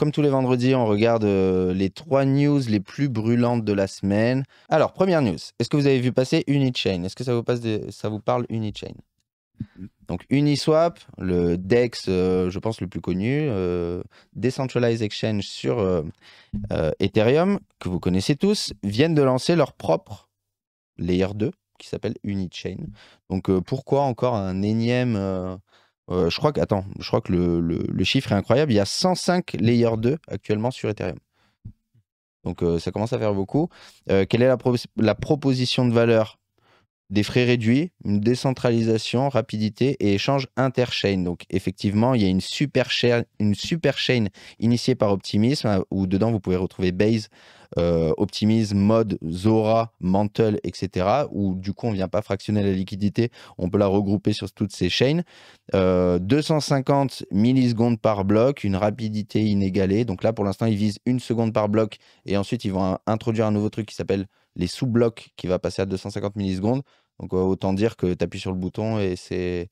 comme tous les vendredis, on regarde euh, les trois news les plus brûlantes de la semaine. Alors, première news. Est-ce que vous avez vu passer Unichain Est-ce que ça vous, passe ça vous parle Unichain donc Uniswap, le DEX, euh, je pense le plus connu, euh, Decentralized Exchange sur Ethereum, que vous connaissez tous, viennent de lancer leur propre Layer 2 qui s'appelle Unichain. Donc pourquoi encore un énième euh, je crois que, je crois que le, chiffre est incroyable. Il y a 105 layers 2 actuellement sur Ethereum. Donc euh, ça commence à faire beaucoup. Euh, quelle est la proposition de valeur des frais réduits, une décentralisation, rapidité et échange interchain. Donc effectivement, il y a une super chain, une super initiée par Optimism euh, où dedans vous pouvez retrouver Base, euh, Optimism, Mode, Zora, Mantle, etc. Où du coup on ne vient pas fractionner la liquidité, on peut la regrouper sur toutes ces chains. 250 euh, millisecondes par bloc, une rapidité inégalée. Donc là pour l'instant ils visent une seconde par bloc et ensuite ils vont introduire un nouveau truc qui s'appelle les sous-blocs qui va passer à 250 millisecondes. Donc euh, autant dire que tu appuies sur le bouton et c'est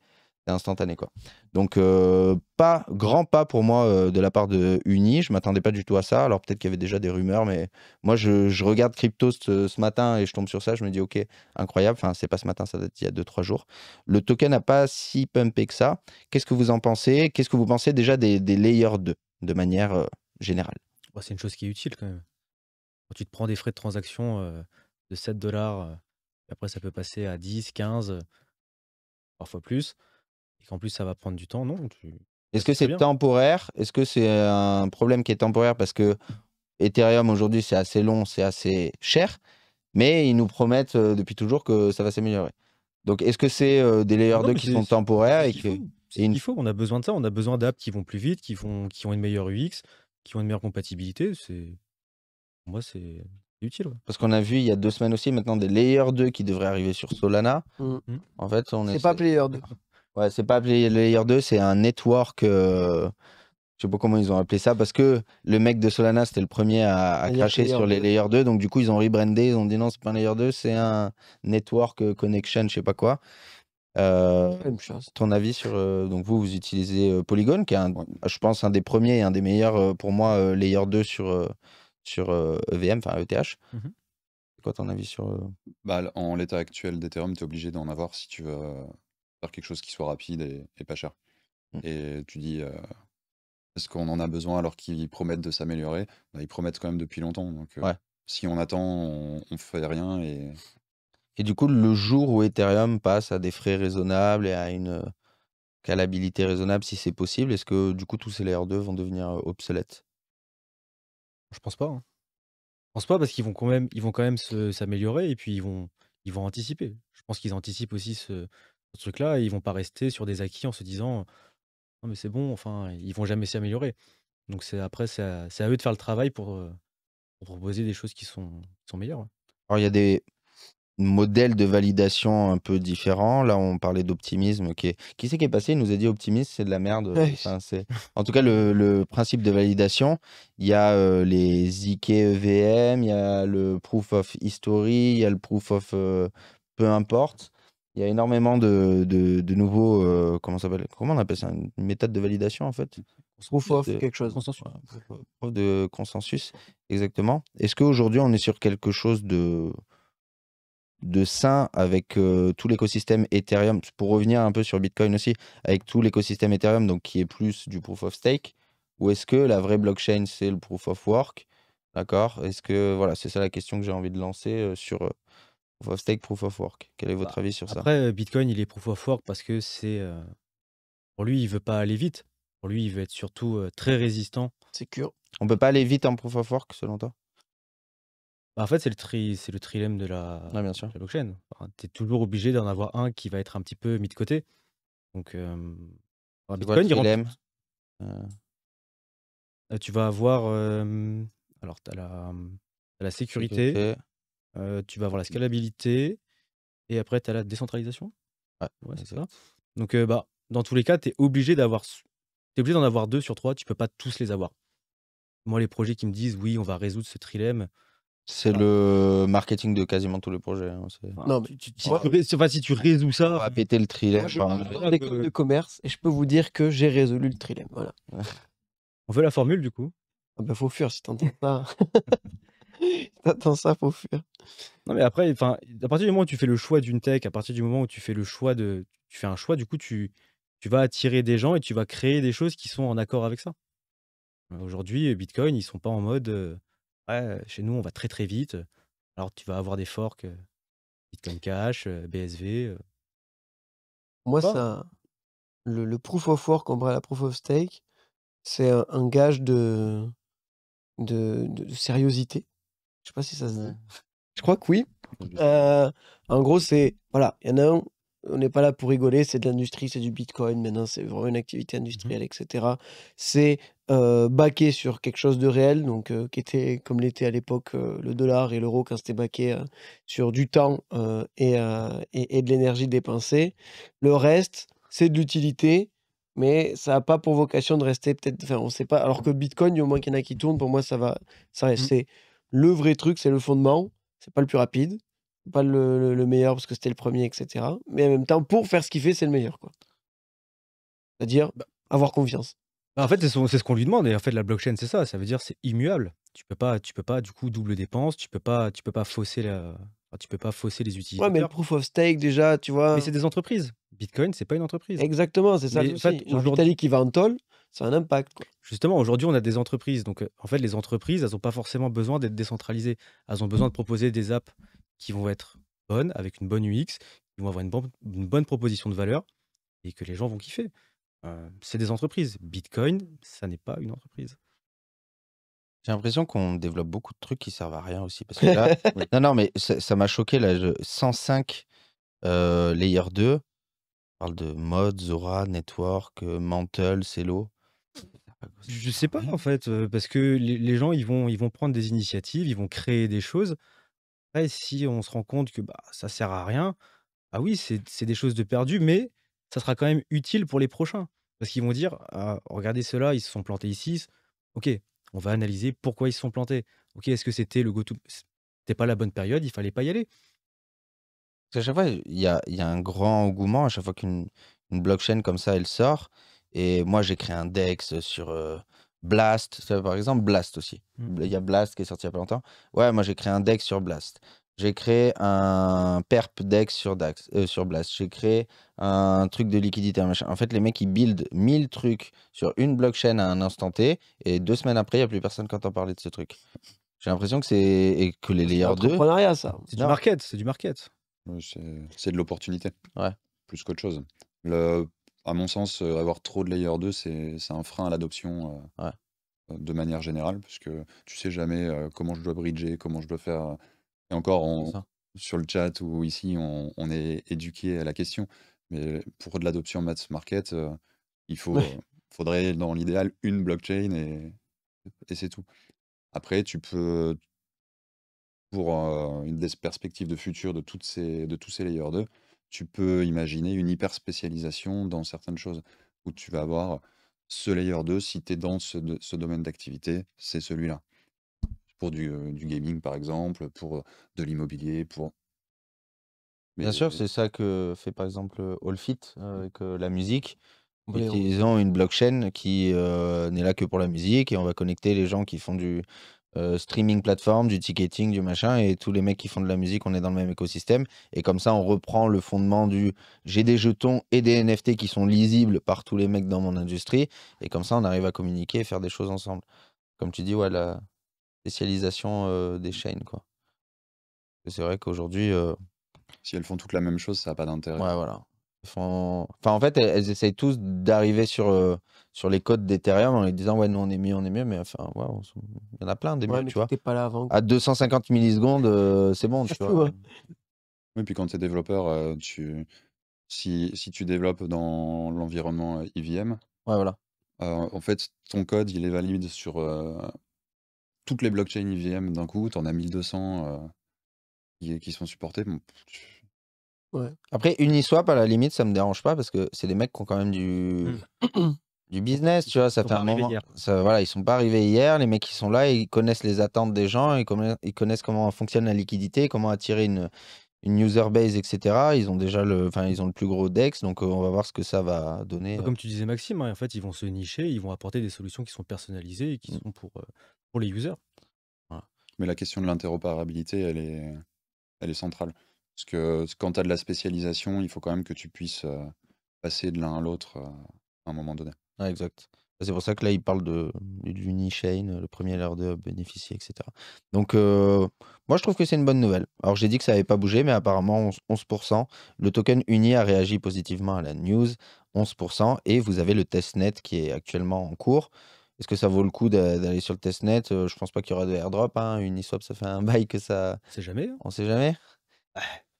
instantané. Quoi. Donc euh, pas grand pas pour moi euh, de la part de Uni, je m'attendais pas du tout à ça, alors peut-être qu'il y avait déjà des rumeurs, mais moi je, regarde Crypto ce, matin et je tombe sur ça, je me dis ok, incroyable, enfin c'est pas ce matin, ça date il y a 2-3 jours. Le token n'a pas si pumpé que ça, qu'est-ce que vous en pensez Qu'est-ce que vous pensez déjà des, layers 2 de manière générale bah, C'est une chose qui est utile quand même. Quand tu te prends des frais de transaction de 7 dollars après, ça peut passer à 10, 15, euh, parfois plus. Et qu'en plus, ça va prendre du temps. Non, Est-ce que c'est temporaire Est-ce que c'est euh, un problème qui est temporaire parce que Ethereum aujourd'hui c'est assez long, c'est assez cher, mais ils nous promettent euh, depuis toujours que ça va s'améliorer. Donc est-ce que c'est des layers 2 qui sont temporaires et qu il, faut, on a besoin de ça, on a besoin d'apps qui vont plus vite, qui, vont, qui ont une meilleure UX, qui ont une meilleure compatibilité. C'est moi c'est utile. Parce qu'on a vu il y a deux semaines aussi maintenant des Layer 2 qui devraient arriver sur Solana. Mm. En fait, on C'est pas Player 2. Ouais, c'est pas Layer 2, c'est un network. Euh, je sais pas comment ils ont appelé ça parce que le mec de Solana c'était le premier à, cracher sur les Layer 2. Donc du coup ils ont rebrandé, ils ont dit non c'est pas un Layer 2, c'est un network euh, connection, je sais pas quoi. Euh, ton avis sur donc vous vous utilisez Polygon qui est je pense un des premiers et un des meilleurs pour moi layer 2 sur sur EVM, e enfin ETH. Mmh c'est quoi ton avis sur. Bah, en l'état actuel d'Ethereum, tu es obligé d'en avoir si tu veux faire quelque chose qui soit rapide et, pas cher. Mmh. Et tu dis, est-ce qu'on en a besoin alors qu'ils promettent de s'améliorer bah, Ils promettent quand même depuis longtemps. Donc, si on attend, on, ne fait rien. Et... et du coup, le jour où Ethereum passe à des frais raisonnables et à une calabilité raisonnable, si c'est possible, est-ce que du coup, tous ces layers 2 vont devenir obsolètes je pense pas. Hein. Je pense pas parce qu'ils vont quand même, ils vont quand même s'améliorer et puis ils vont, ils vont anticiper. Je pense qu'ils anticipent aussi ce, truc-là et ils vont pas rester sur des acquis en se disant non mais c'est bon, enfin ils vont jamais s'améliorer. Donc c'est après c'est à, eux de faire le travail pour, euh, proposer des choses qui sont, sont meilleures. Alors, il y a des modèle de validation un peu différent. Là, on parlait d'optimisme. Qui, qui c'est qui est passé Il nous a dit optimisme, c'est de la merde. Enfin, c'est... En tout cas, le, principe de validation, il y a euh, les IKEVM, il y a le proof of history, il y a le proof of euh, peu importe. Il y a énormément de, de, nouveaux. Euh, comment, ça comment on appelle ça Une méthode de validation, en fait Proof of quelque chose. proof de consensus, exactement. Est-ce qu'aujourd'hui, on est sur quelque chose de de sain avec euh, tout l'écosystème Ethereum, pour revenir un peu sur Bitcoin aussi, avec tout l'écosystème Ethereum, donc qui est plus du proof of stake, ou est-ce que la vraie blockchain, c'est le proof of work D'accord Est-ce que, voilà, c'est ça la question que j'ai envie de lancer euh, sur euh, proof of stake, proof of work. Quel est bah, votre avis sur ça Après, Bitcoin, il est proof of work parce que c'est. pour lui, il veut pas aller vite. Pour lui, il veut être surtout très résistant. sûr On peut pas aller vite en proof of work, selon toi bah, en fait, c'est le, le trilemme de la, ah, blockchain. tu es toujours obligé d'en avoir un qui va être un petit peu mis de côté. Donc, euh? Euh, tu vas avoir. alors, mmh, la, sécurité, euh, tu vas avoir la mmh. scalabilité, et après, tu as la décentralisation. Donc, bah, dans tous les cas, tu es obligé d'avoir. obligé d'en avoir deux sur trois, tu peux pas tous les avoir. Moi, les projets qui me disent, oui, on va résoudre ce trilemme, c'est ah. le marketing de quasiment tout le projet hein, non, mais si, tu résous ça. On va péter le trilemme. je enfin, de commerce et je peux vous dire que j'ai résolu le trilemme. Voilà. On veut la formule du coup ah bah, Faut fuir si t'entends ça. T'attends ça, faut fuir. Non, mais après, à partir du moment où tu fais le choix d'une tech, à partir du moment où tu fais le choix de, tu fais un choix, du coup, tu, tu vas attirer des gens et tu vas créer des choses qui sont en accord avec ça. Aujourd'hui, Bitcoin, ils sont pas en mode, euh, Ouais, chez nous, on va très très vite. Alors, tu vas avoir des forks Bitcoin Cash, BSV. Moi, ça, le, proof of work en à la proof of stake, c'est un, gage de, de, de- sérieuxité. Je sais pas si ça Je crois que oui. Euh, en gros, c'est voilà, il y en a un, on n'est pas là pour rigoler, c'est de l'industrie, c'est du Bitcoin. Maintenant, c'est vraiment une activité mmh industrielle, etc. C'est euh, baqué sur quelque chose de réel, donc euh, qui était comme l'était à l'époque euh, le dollar et l'euro quand c'était baqué euh, sur du temps et, et, de l'énergie dépensée. Le reste, c'est de l'utilité, mais ça n'a pas pour vocation de rester peut-être. on sait pas. Alors que Bitcoin, au moins qu'il y en a qui tournent, pour moi, ça va. Ça, mmh. c'est le vrai truc, c'est le fondement. C'est pas le plus rapide, pas le, meilleur parce que c'était le premier, etc. Mais en même temps, pour faire ce qu'il fait, c'est le meilleur, quoi. C'est-à-dire bah avoir confiance. Bah, en fait, c'est ce qu'on lui demande. Et en fait, la blockchain, c'est ça. Ça veut dire c'est immuable. Tu peux pas, tu peux pas du coup double dépense. Tu peux pas, tu peux pas fausser la, tu peux pas fausser les Ouais, mais le proof of stake, déjà, tu vois. Mais c'est des entreprises. Bitcoin, c'est pas une entreprise. Exactement, c'est ça qui va en toll, c'est un impact, Justement, aujourd'hui, on a des entreprises. Donc, en fait, les entreprises, elles n'ont pas forcément besoin d'être décentralisées. Elles ont besoin de proposer des apps qui vont être bonnes, avec une bonne UX, qui vont avoir une bonne proposition de valeur et que les gens vont kiffer c'est des entreprises. Bitcoin, ça n'est pas une entreprise. J'ai l'impression qu'on développe beaucoup de trucs qui servent à rien aussi. Parce non, non, mais ça m'a choqué, là, 105 Layer 2. On parle de mode, Zora, Network, euh, Mantle, Celo. Je sais pas en fait, parce que les, gens ils vont, ils vont prendre des initiatives, ils vont créer des choses. Après, si on se rend compte que bah, ça sert à rien, ah oui, c'est c'est des choses de perdu, mais ça sera quand même utile pour les prochains. Parce qu'ils vont dire, «Ah, regardez ceux-là, ils se sont plantés ici. OK, on va analyser pourquoi ils se sont plantés. OK, est-ce que c'était le go-to C'était pas la bonne période, il fallait pas y aller. À chaque fois, il y a, un grand engouement à chaque fois qu'une blockchain comme ça, elle sort. Et moi, j'ai créé un DEX sur Blast, par exemple, Blast aussi. Mmh. Il y a Blast qui est sorti il y a pas longtemps. Ouais, moi, j'ai créé un DEX sur Blast. J'ai créé un perp DEX sur, DAX, euh, sur Blast. J'ai créé un truc de liquidité. Machin. En fait, les mecs, ils build 1000 trucs sur une blockchain à un instant T. Et deux semaines après, il n'y a plus personne qui entend parler de ce truc. J'ai l'impression que c'est que les layers 2. C'est ça. C'est du market. C'est du market. C'est de l'opportunité. Ouais. Plus qu'autre chose. Le, à mon sens, euh, avoir trop de layer 2, c'est un frein à l'adoption. Euh, de manière générale, puisque que tu sais jamais comment je dois bridger, comment je dois faire et encore, sur le chat ou ici, on, est éduqué à la question. Mais pour de l'adoption Maths market, euh, il faut, faudrait dans l'idéal une blockchain et, c'est tout. Après, tu peux, pour euh, une des perspectives de futur de, toutes ces, de tous ces layers 2, tu peux imaginer une hyper spécialisation dans certaines choses où tu vas avoir ce layer 2, si tu es dans ce domaine d'activité, c'est celui-là pour du, du gaming, par exemple, pour de l'immobilier, pour Bien sûr, c'est ça que fait par exemple AllFit avec la musique, oui, utilisant une blockchain qui n'est là que pour la musique et on va connecter les gens qui font du streaming plateforme, du ticketing, du machin et tous les mecs qui font de la musique, on est dans le même écosystème et comme ça on reprend le fondement du j'ai des jetons et des NFT qui sont lisibles par tous les mecs dans mon industrie et comme ça on arrive à communiquer et faire des choses ensemble. Comme tu dis, ouais, la, spécialisation des mmh. chaînes. Quoi. C'est vrai qu'aujourd'hui. Si elles font toutes la même chose, ça n'a pas d'intérêt. Ouais, voilà. Enfin, en fait, elles, essayent tous d'arriver sur, sur les codes d'Ethereum en les disant Ouais, nous on est mieux, on est mieux, mais enfin, il y en a plein des mieux, tu vois. Pas À 250 millisecondes, c'est bon, tu vois. Oui, puis quand tu es développeur, tu... Si, si, tu développes dans l'environnement IVM, ouais, voilà. en fait, ton code, il est valide sur toutes les blockchains IVM d'un coup, tu en as 1200 euh, qui, qui, sont supportées. Après, Uniswap, à la limite, ça me dérange pas parce que c'est des mecs qui ont quand même du. Mmh. du business, tu vois, ça fait un moment. Ça, voilà, ils sont pas arrivés hier, les mecs qui sont là, ils connaissent les attentes des gens, ils connaissent comment fonctionne la liquidité, comment attirer une, une user base, etc. Ils ont déjà le, enfin, ils ont le plus gros DEX, donc euh, on va voir ce que ça va donner. Bah, euh. Comme tu disais, Maxime, hein, en fait, ils vont se nicher, ils vont apporter des solutions qui sont personnalisées et qui mm. sont pour, euh, pour les users. Mais la question de l'interopérabilité, elle est, elle est centrale. Parce que quand tu as de la spécialisation, il faut quand même que tu puisses passer de l'un à l'autre à un moment donné. exact. C'est pour ça que là, il parle de, l'Unichain, le premier l'heure de bénéficier, etc. Donc, euh, moi, je trouve que c'est une bonne nouvelle. Alors, j'ai dit que ça n'avait pas bougé, mais apparemment, 11%. Le token Uni a réagi positivement à la news, 11%. Et vous avez le testnet qui est actuellement en cours. Est-ce que ça vaut le coup d'aller sur le testnet euh, Je pense pas qu'il y aura de airdrop. Hein. Uniswap, ça fait un bail que ça. On ne sait jamais. Hein. On ne sait jamais.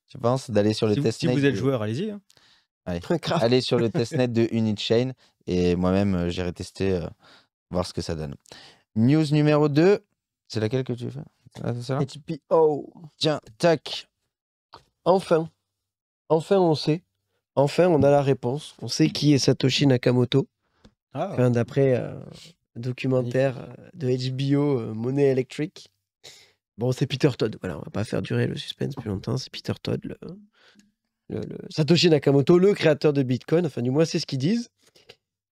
Tu penses d'aller sur le testnet Si vous êtes joueur, allez-y. Hein. Allez, sur le testnet de Unitchain et moi-même, euh, j'irai tester, euh, voir ce que ça donne. News numéro 2, c'est laquelle que tu fais faire ah, Tiens, tac. Enfin, enfin on sait. Enfin, on a la réponse. On sait qui est Satoshi Nakamoto. Ah. D'après euh, documentaire de HBO Money Electric. Bon, c'est Peter Todd. Voilà, on va pas faire durer le suspense plus longtemps. C'est Peter Todd, Satoshi Nakamoto, le créateur de Bitcoin. Enfin, du moins, c'est ce qu'ils disent.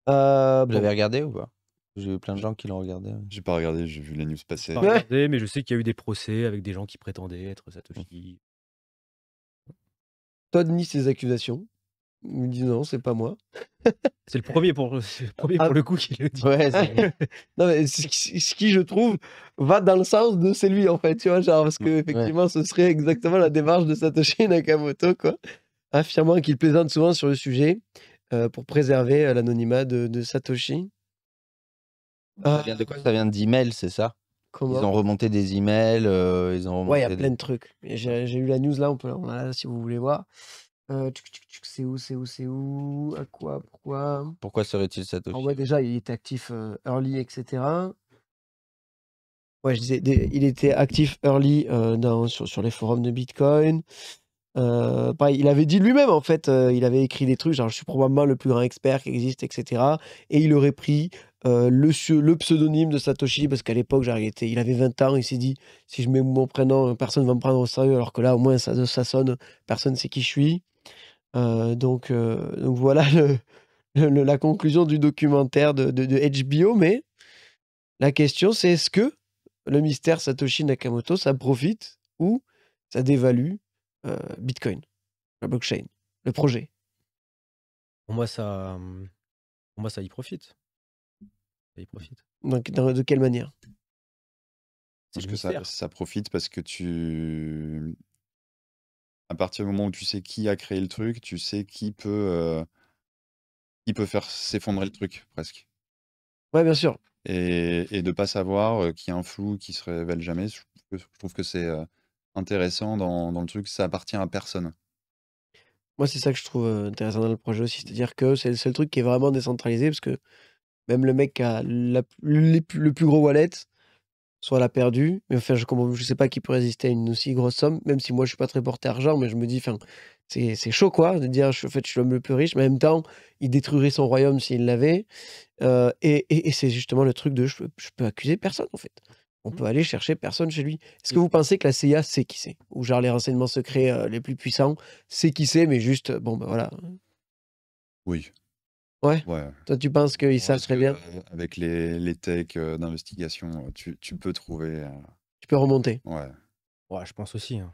Euh, Vous regardé ou pas J'ai eu plein de gens qui l'ont regardé. J'ai pas regardé, j'ai vu les news passer. mais je sais qu'il y a eu des procès avec des gens qui prétendaient être Satoshi. Mmh. Todd nie ses accusations. Il me dit non, c'est pas moi. c'est le premier pour, ah. le coup qui le dit. non, mais ce qui, je trouve, va dans le sens de c'est lui, en fait, tu vois, genre, parce que effectivement, ce serait exactement la démarche de Satoshi Nakamoto, quoi, affirmant qu'il plaisante souvent sur le sujet euh, pour préserver euh, l'anonymat de, Satoshi. Ça ah. vient de quoi Ça vient d'emails, c'est ça Comment ils ont remonté des emails, euh, ils ont Ouais, il y a plein de trucs. J'ai eu la news là, on, peut, là si vous voulez voir c'est où, c'est où, c'est où, à quoi, pourquoi. Pourquoi serait-il Satoshi En vrai, déjà, il était actif early, etc. je disais, il était actif early sur, les forums de Bitcoin. il avait dit lui-même, en fait, il avait écrit des trucs, genre je suis probablement le plus grand expert qui existe, etc. Et il aurait pris le, le pseudonyme de Satoshi, parce qu'à l'époque, il, avait 20 ans, il s'est dit, si je mets mon prénom, personne ne va me prendre au sérieux, alors que là, au moins, ça, ça sonne, personne ne sait qui je suis. Euh, euh, donc, voilà le, la conclusion du documentaire de, HBO. Mais la question, c'est est-ce que le mystère Satoshi Nakamoto, ça profite ou ça dévalue euh, Bitcoin, la blockchain, le projet Pour moi, ça, hum, pour moi, ça y profite. profite. Donc, de quelle manière parce que ça profite parce que tu à partir du moment où tu sais qui a créé le truc, tu sais qui peut, euh, qui peut faire s'effondrer le truc, presque. Ouais, bien sûr. Et et de pas savoir, qui qu'il y a un flou qui se révèle jamais, je trouve que c'est, intéressant dans le truc, ça appartient à personne. Moi, c'est ça que je trouve, intéressant dans le projet aussi, c'est-à-dire que c'est le seul truc qui est vraiment décentralisé parce que même le mec a le plus gros wallet soit la perdue, perdu. Mais enfin, je ne je sais pas qui peut résister à une aussi grosse somme, même si moi je suis pas très porté argent, mais je me dis, enfin, c'est chaud quoi, de dire, je, en fait, je suis l'homme le plus riche, mais en même temps, il détruirait son royaume s'il l'avait. Euh, et, c'est justement le truc de, je, peux accuser personne en fait. On mmh. peut aller chercher personne chez lui. Est-ce que vous pensez que la CIA sait qui c'est Ou genre les renseignements secrets euh, les plus puissants c'est qui c'est, mais juste, bon ben voilà. Oui. Ouais. Toi, tu penses qu'ils savent très bien? Euh, avec les techs, euh, d'investigation, euh, tu peux trouver, Tu peux remonter? Ouais. Ouais, je pense aussi, hein.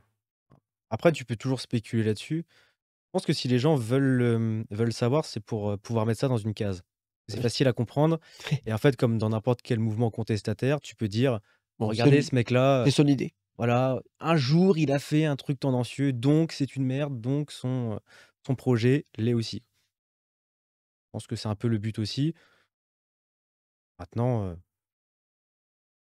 Après, tu peux toujours spéculer là-dessus. Je pense que si les gens veulent, veulent savoir, c'est pour, pouvoir mettre ça dans une case. C'est facile à comprendre et en fait, comme dans n'importe quel mouvement contestataire, tu peux dire: Bon, «Regardez, ce mec-là, C'est son idée. voilà, un jour, il a fait un truc tendancieux, donc c'est une merde, donc son, son projet l'est aussi» pense que c'est un peu le but aussi. Maintenant, euh,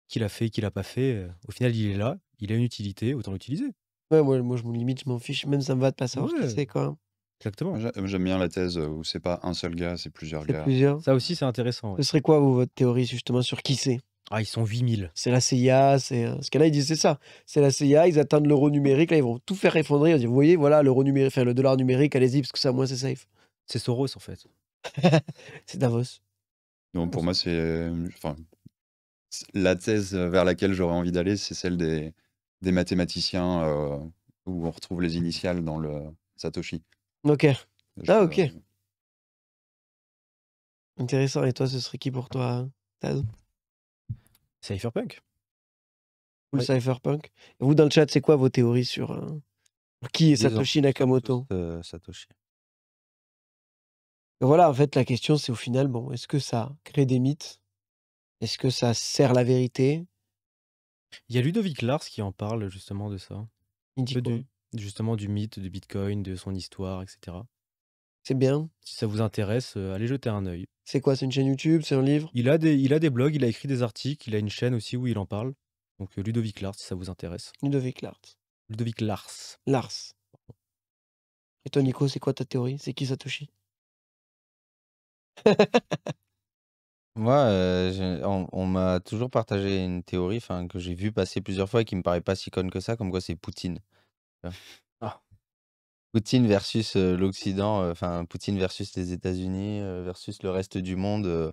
qu'il a fait, qu'il a pas fait, euh, au final, il est là, il a une utilité, autant l'utiliser. Ouais, moi, je me limite, je m'en fiche, même ça me va de pas savoir quoi. Exactement. J'aime bien la thèse où c'est pas un seul gars, c'est plusieurs gars. plusieurs. Ça aussi, c'est intéressant. Ce serait quoi, votre théorie, justement, sur qui c'est Ah, ils sont 8000. C'est la CIA, c'est. Euh, ce qu'elle a là, ils disent, c'est ça. C'est la CIA, ils atteignent l'euro numérique, là, ils vont tout faire effondrer. vous voyez, voilà, l'euro numérique, faire le dollar numérique, allez-y, parce que ça, moi, c'est safe. C'est Soros, en fait. C'est Davos. Non, pour moi, c'est. Enfin, la thèse vers laquelle j'aurais envie d'aller, c'est celle des, mathématiciens où on retrouve les initiales dans le Satoshi. Ok. ah, ok. Euh, Intéressant. Et toi, ce serait qui pour toi, Taz Cypherpunk. Ou le Cypherpunk. vous, dans le chat, c'est quoi vos théories sur, qui est Satoshi Nakamoto Satoshi. Voilà, en fait, la question, c'est au final, bon, est-ce que ça crée des mythes? Est-ce que ça sert la vérité? Il y a Ludovic Lars qui en parle justement de ça. Il justement du mythe de Bitcoin, de son histoire, etc. C'est bien. Si ça vous intéresse, euh, allez jeter un œil. C'est quoi? C'est une chaîne YouTube? C'est un livre? Il a des il a des blogs, il a écrit des articles, il a une chaîne aussi où il en parle. Donc, euh, Ludovic Lars, si ça vous intéresse. Ludovic Lars. Ludovic Lars. Lars. Et toi, Nico, c'est quoi ta théorie? C'est qui Satoshi? Moi, euh, on m'a toujours partagé une théorie, enfin, que j'ai vu passer plusieurs fois et qui me paraît pas si conne que ça, comme quoi c'est Poutine. Ah. Poutine versus, euh, l'Occident, euh, enfin, Poutine versus les États-Unis, versus le reste du monde,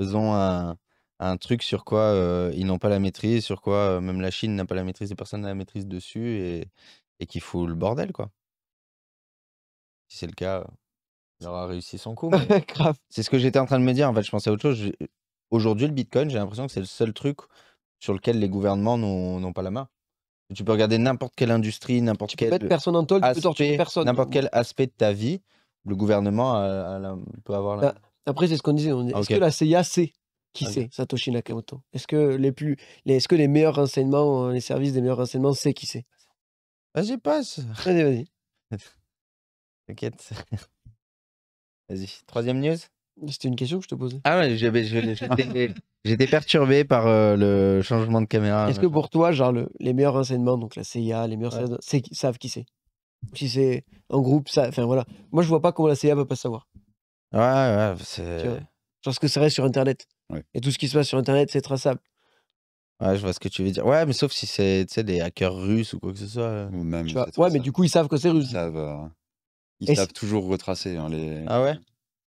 faisons un truc sur quoi, ils n'ont pas la maîtrise, sur quoi, même la Chine n'a pas la maîtrise et personne n'a la maîtrise dessus et et qui fout le bordel, quoi. Si c'est le cas, il aura réussi son coup. C'est ce que j'étais en train de me dire. En fait, je pensais à autre chose. Aujourd'hui, le Bitcoin, j'ai l'impression que c'est le seul truc sur lequel les gouvernements n'ont pas la main. Tu peux regarder n'importe quelle industrie, n'importe quelle peux personne en tôle, tu peux personne. n'importe quel aspect de ta vie, le gouvernement peut avoir la. Bah, après, c'est ce qu'on disait. Est-ce que la CIA sait qui c'est Satoshi Nakamoto Est-ce que les plus, est-ce que les meilleurs renseignements, euh, les services des meilleurs renseignements, c'est qui c'est Vas-y, passe. Vas-y, vas-y. T'inquiète. Vas-y, troisième news C'était une question que je te posais. Ah ouais, j'étais perturbé par euh, le changement de caméra. Est-ce que pour toi, genre, les meilleurs renseignements, donc la CIA, les meilleurs ouais. savent qui c'est Si c'est un groupe, ça. Enfin voilà. Moi, je vois pas comment la CIA peut pas savoir. Ouais, ouais, c'est. Genre ce que ça vrai sur Internet. Et tout ce qui se passe sur Internet, c'est traçable. Ouais, je vois ce que tu veux dire. Ouais, mais sauf si c'est des hackers russes ou quoi que ce soit. ouais, mais du coup, ils savent que c'est russe. Ils savent. Ils savent toujours retracer. Hein, les... Ah ouais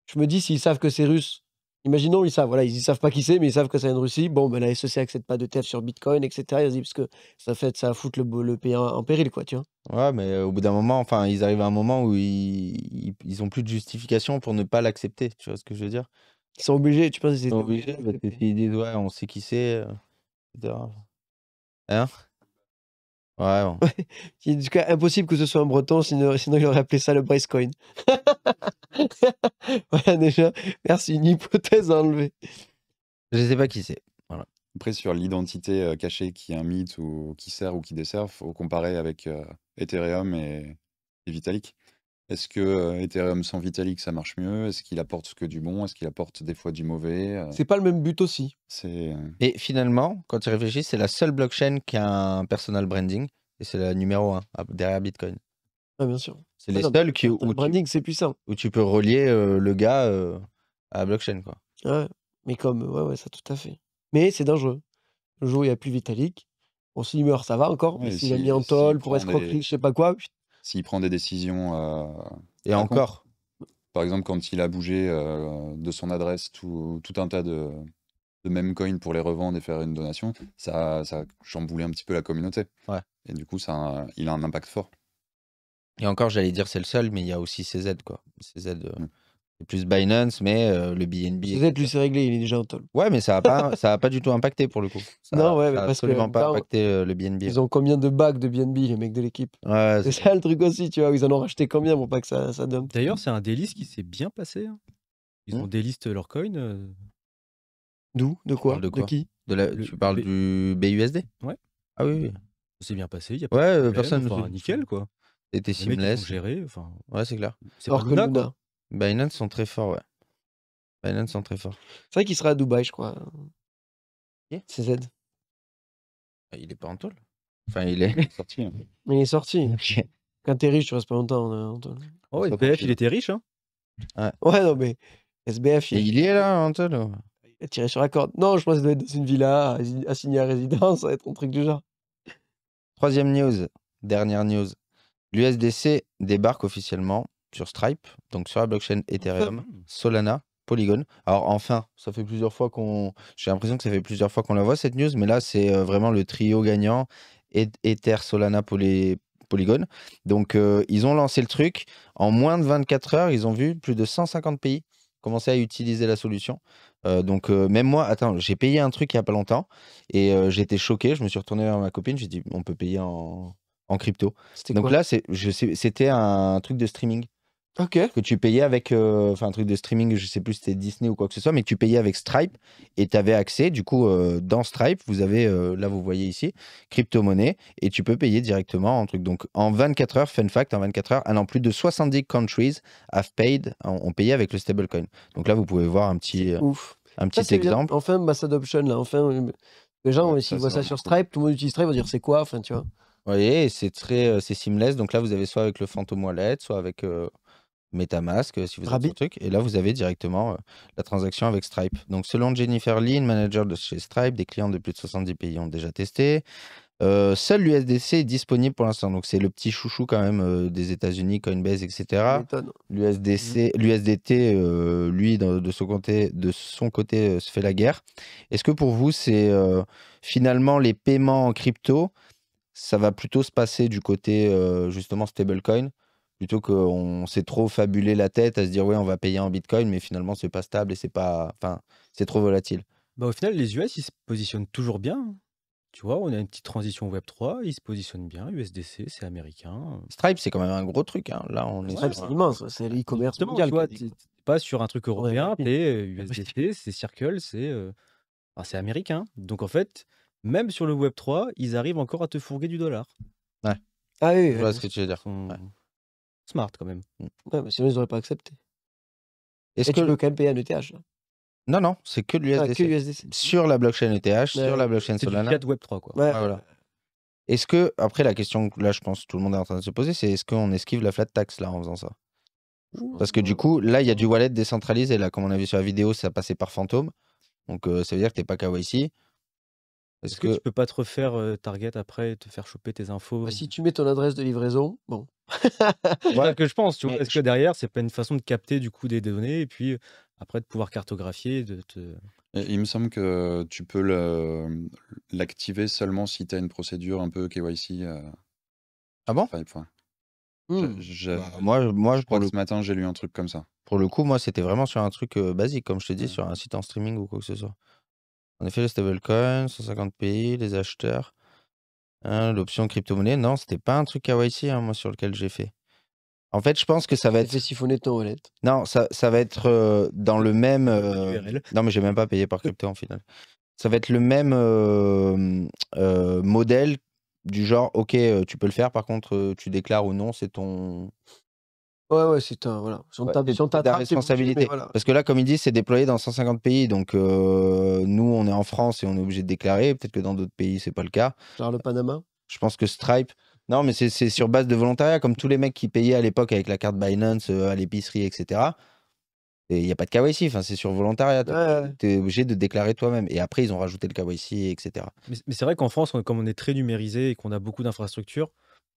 Je me dis, s'ils savent que c'est russe, imaginons, ils savent, voilà, ils savent pas qui c'est, mais ils savent que c'est une Russie. Bon, ben, la SEC n'accepte pas de TF sur Bitcoin, etc. Ils disent, parce que ça fait, ça va le, pays en, péril, quoi, tu vois. Ouais, mais euh, au bout d'un moment, enfin, ils arrivent à un moment où ils, ils, ont plus de justification pour ne pas l'accepter. Tu vois ce que je veux dire Ils sont obligés, tu penses Ils sont obligés parce disent, ouais, on sait qui c'est, euh, Hein Ouais, impossible que ce soit un breton, sinon, sinon il aurait appelé ça le Bracecoin. voilà déjà, merci, une hypothèse enlevée je Je sais pas qui c'est. Après, sur l'identité euh, cachée qui est un mythe ou qui sert ou qui dessert, au comparer avec euh, Ethereum et Vitalik. Est-ce que euh, Ethereum sans Vitalik, ça marche mieux Est-ce qu'il apporte que du bon Est-ce qu'il apporte des fois du mauvais euh? C'est pas le même but aussi. C'est euh Et finalement, quand tu réfléchis, c'est la seule blockchain qui a un personal branding et c'est la numéro un derrière Bitcoin. Ah, bien sûr. C'est ah, les seuls qui, où, branding, c'est puissant. où tu peux relier le gars à la blockchain. Quoi. Ah ouais, mais comme, ouais, ouais, ça tout à fait. Mais c'est dangereux. Le jour où il n'y a plus Vitalik, on se dit, ça va encore, mais s'il a mis en pour escroquer, escroquerie, je sais pas quoi, s'il prend des décisions. Euh, et encore. Par exemple, quand il a bougé euh, de son adresse tout, un tas de, même coin pour les revendre et faire une donation, ça, ça chamboulait un petit peu la communauté. Et du coup, ça, il a un impact fort. Et encore, j'allais dire c'est le seul, mais il y a aussi ces aides, quoi. Ces euh, aides. Mm plus Binance, mais euh, le BNB. Peut-être lui, c'est réglé, il est déjà en tol. Ouais, mais ça n'a pas, ça pas du tout impacté pour le coup. non, ouais, absolument pas impacté euh, le BNB. Ils ont combien de bacs de BNB, les mecs de l'équipe C'est ça le truc aussi, tu vois. Ils en ont racheté combien pour pas que ça, ça donne D'ailleurs, c'est un délice qui s'est bien passé. Hein. Ils ont hein? délisté leur coin. Euh. D'où de quoi, de qui de la... Tu parles du BUSD Ouais. Ah oui, oui. C'est bien passé. ouais, personne. nickel, quoi. C'était seamless. Géré, enfin. Ouais, c'est clair. C'est pas Binance sont très forts, ouais. Binance sont très forts. C'est vrai qu'il sera à Dubaï, je crois. Yeah. CZ. Il est pas en tôle. Enfin, il est sorti. Hein. Mais il est sorti. Quand t'es riche, tu restes pas longtemps euh, en tôle. Oh, ouais, il était riche, hein ouais. ouais. non, mais SBF. Il... est là, en tôle Il a tiré sur la corde. Non, je pense qu'il doit être dans une villa, assignée à résidence, ça va être un truc du genre. Troisième news, dernière news. L'USDC débarque officiellement sur Stripe, donc sur la blockchain Ethereum, ah. Solana, Polygon. Alors enfin, ça fait plusieurs fois qu'on, j'ai l'impression que ça fait plusieurs fois qu'on la voit cette news, mais là c'est euh, vraiment le trio gagnant Ether, Solana, Polygon. Donc euh, ils ont lancé le truc en moins de 24 heures, ils ont vu plus de 150 pays commencer à utiliser la solution. Euh, donc même moi, attends, j'ai payé un truc il n'y a pas longtemps et j'étais choqué. Je me suis retourné vers ma copine, j'ai dit on peut payer en en crypto. Donc là, c'était un truc de streaming. Ok. Que tu payais avec, euh, enfin un truc de streaming, je sais plus si c'était Disney ou quoi que ce soit, mais tu payais avec Stripe et tu avais accès, du coup, euh, dans Stripe, vous avez, euh, là vous voyez ici, crypto-monnaie et tu peux payer directement en truc. Donc en 24 heures, fun fact, en 24 heures, un an plus de 70 countries have paid, ont payé avec le stablecoin. Donc là vous pouvez voir un petit, Un petit exemple. Enfin, mass adoption, là, enfin, les gens, ouais, s'ils voient ça sur Stripe, tout le monde utilise Stripe, ils vont dire c'est quoi, enfin tu vois. Vous voyez, c'est très, c'est seamless. Donc là vous avez soit avec le Phantom Wallet, soit avec. MetaMask, euh, si vous avez truc, et là vous avez directement euh, la transaction avec Stripe. Donc selon Jennifer Lee, manager de chez Stripe, des clients de plus de 70 pays ont déjà testé. Euh, seul l'USDC est disponible pour l'instant, donc c'est le petit chouchou quand même des États-Unis, Coinbase, etc. L'USDC, l'USDT, lui de, son côté, de son côté se fait la guerre. Est-ce que pour vous c'est finalement les paiements en crypto, ça va plutôt se passer du côté justement stablecoin? plutôt qu'on s'est trop fabulé la tête à se dire ouais on va payer en Bitcoin mais finalement c'est pas stable et c'est pas enfin c'est trop volatile. Bah au final les US ils se positionnent toujours bien. Tu vois, on a une petite transition Web 3, ils se positionnent bien, USDC, c'est américain. Stripe, c'est quand même un gros truc. Hein. Là, on Stripe, c'est immense, c'est bah, l'e-commerce mondial. pas sur un truc européen, et euh, ah, USDC, c'est Circle, c'est euh, c'est américain. Donc en fait, même sur le Web 3, ils arrivent encore à te fourguer du dollar. Ouais. Ah oui, ce que tu veux dire. Smart quand même. Mmh. Ouais, mais bah, sinon, ils n'auraient pas accepté. Est-ce que tu peux quand même payer un ETH Non, non, c'est que l'USDC. Ah, sur la blockchain ETH, sur la blockchain Solana. C'est du Web3, quoi. voilà. Est-ce que, après, la question là, je pense que tout le monde est en train de se poser, c'est est-ce qu'on esquive la flat tax là en faisant ça Parce que du coup, là, il y a du wallet décentralisé. Là, comme on a vu sur la vidéo, ça passait par fantôme. Donc, euh, ça veut dire que n'es pas ici. Est-ce que, tu peux pas te refaire Target après et te faire choper tes infos bah, si tu mets ton adresse de livraison, bon. Voilà que je pense, Est-ce que derrière, c'est pas une façon de capter du coup des données et puis après de pouvoir cartographier, de te... Il me semble que tu peux le- l'activer seulement si tu as une procédure un peu KYC. Ah bon mmh. bah, moi, je- moi je crois que le, ce matin, j'ai lu un truc comme ça. pour le coup, moi, c'était vraiment sur un truc basique, comme je te dis, sur un site en streaming ou quoi que ce soit. En effet, le stablecoins, 150 pays, les acheteurs. Hein, l'option crypto-monnaie, non, c'était pas un truc KYC, hein, moi, sur lequel j'ai fait. En fait, je pense que ça va être. siphonner ton honnête. Non, ça, ça va être euh, dans le même. Euh, non, mais j'ai même pas payé par crypto en final. Ça va être le même euh, modèle du genre, ok, tu peux le faire, par contre, tu déclares ou non, c'est ton, Ouais, ouais, c'est un. Voilà. on responsabilité. Parce que là, comme il dit, c'est déployé dans 150 pays. Donc, euh, nous, on est en France et on est obligé de déclarer. Peut-être que dans d'autres pays, c'est pas le cas. Genre le Panama. Je pense que Stripe. Non, mais c'est- sur base de volontariat, comme tous les mecs qui payaient à l'époque avec la carte Binance euh, à l'épicerie, etc. Et il n'y a pas de KYC, enfin, c'est sur volontariat. Ouais, Tu es obligé de déclarer toi-même. Et après, ils ont rajouté le KYC, etc. Mais, c'est vrai qu'en France, comme on est très numérisé et qu'on a beaucoup d'infrastructures,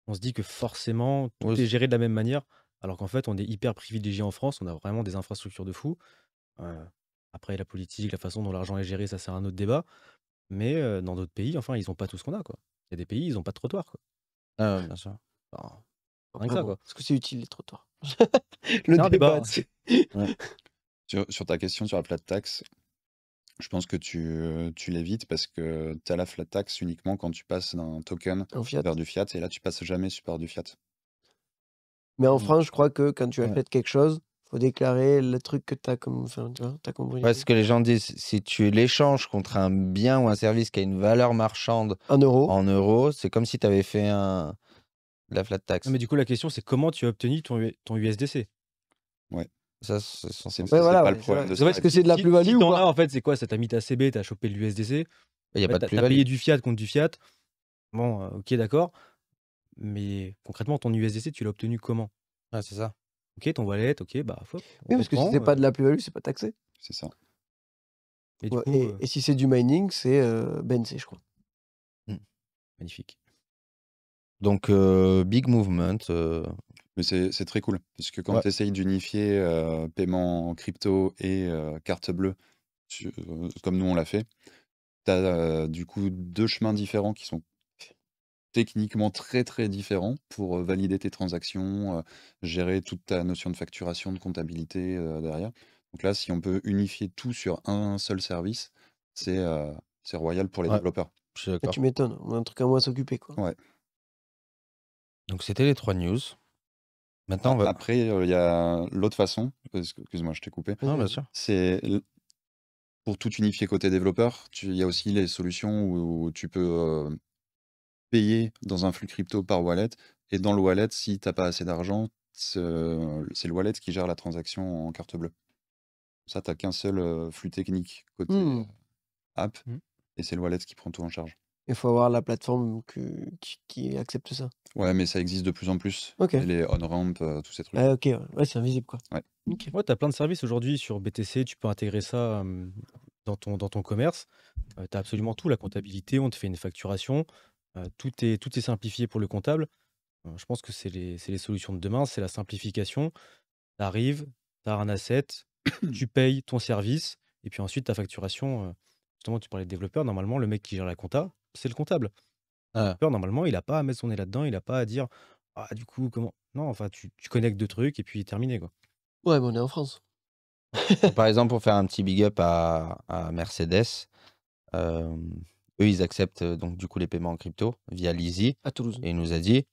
on se dit que forcément, tout est géré de la même manière. Alors qu'en fait, on est hyper privilégié en France, on a vraiment des infrastructures de fou. après, la politique, la façon dont l'argent est géré, ça à un autre débat. Mais dans d'autres pays, enfin, ils n'ont pas tout ce qu'on a, Il y a des pays, ils n'ont pas de trottoir, quoi. Ah bien que ça, quoi. Est-ce que c'est utile, les trottoirs Le débat. Hein. sur, ta question sur la flat tax je pense que tu, l'évites parce que tu as la flat tax uniquement quand tu passes d'un token vers du fiat et là tu passes jamais sur du fiat. Mais en mmh. France, je crois que quand tu as fait quelque chose, faut déclarer le truc que tu as, comme... as compris. Parce que les gens disent, si tu l'échanges contre un bien ou un service qui a une valeur marchande en euros, en c'est comme si tu avais fait un... la flat tax. mais du coup, la question, c'est comment tu as obtenu ton, USDC Ouais. Ça, c'est censé pas le problème. Est-ce que c'est de la plus-value si, ou pas en fait, c'est quoi Ça t'a mis ta CB, t'as chopé l'USDC. Il n'y a pas de plus-value. T'as payé du fiat contre du fiat. Bon, euh, ok, d'accord. Mais concrètement, ton USDC, tu l'as obtenu comment Ah, c'est ça. Ok, ton wallet, ok, bah, faut. Oui, parce que si c'est euh pas de la plus-value, c'est pas taxé. C'est ça. et euh si c'est du mining, c'est euh, BNC, je crois. Mmh. magnifique. Donc, big movement. Mais c'est très cool, parce que quand tu essayes d'unifier paiement crypto et carte bleue, comme nous on l'a fait, tu as du coup deux chemins différents qui sont techniquement très très différent pour valider tes transactions, gérer toute ta notion de facturation, de comptabilité derrière. Donc là, si on peut unifier tout sur un seul service, c'est royal pour les développeurs. Ah, tu m'étonnes, on a un truc à moi s'occuper, Ouais. Donc c'était les trois news. Maintenant, ah, Après, il y a l'autre façon, excuse-moi, je t'ai coupé, c'est pour tout unifier côté développeur, il y a aussi les solutions où, tu peux payer dans un flux crypto par wallet. Et dans le wallet, si tu n'as pas assez d'argent, euh, c'est le wallet qui gère la transaction en carte bleue. Ça, tu n'as qu'un seul euh, flux technique côté mmh. euh, app, mmh. et c'est le wallet qui prend tout en charge. Il faut avoir la plateforme qui, qui, accepte ça. Ouais, mais ça existe de plus en plus. Les on-ramp, tous ces trucs. Ah, ok, ouais, c'est invisible quoi. Ouais. tu as plein de services aujourd'hui sur BTC, tu peux intégrer ça dans, ton, dans ton commerce. tu as absolument tout, la comptabilité, on te fait une facturation, tout, est, tout est simplifié pour le comptable. je pense que c'est les, solutions de demain, c'est la simplification. Tu arrives, tu as un asset, tu payes ton service, et puis ensuite ta facturation. justement, tu parlais de développeur, normalement, le mec qui gère la compta, c'est le comptable. Le ah. normalement, il n'a pas à mettre son nez là-dedans, il n'a pas à dire Ah, du coup, comment. Non, enfin, tu, tu connectes deux trucs et puis terminé, quoi. Ouais, mais on est en France. Par exemple, pour faire un petit big up à, Mercedes, eux, ils acceptent euh, donc du coup les paiements en crypto via l'Easy. À Toulouse. Et il nous a dit,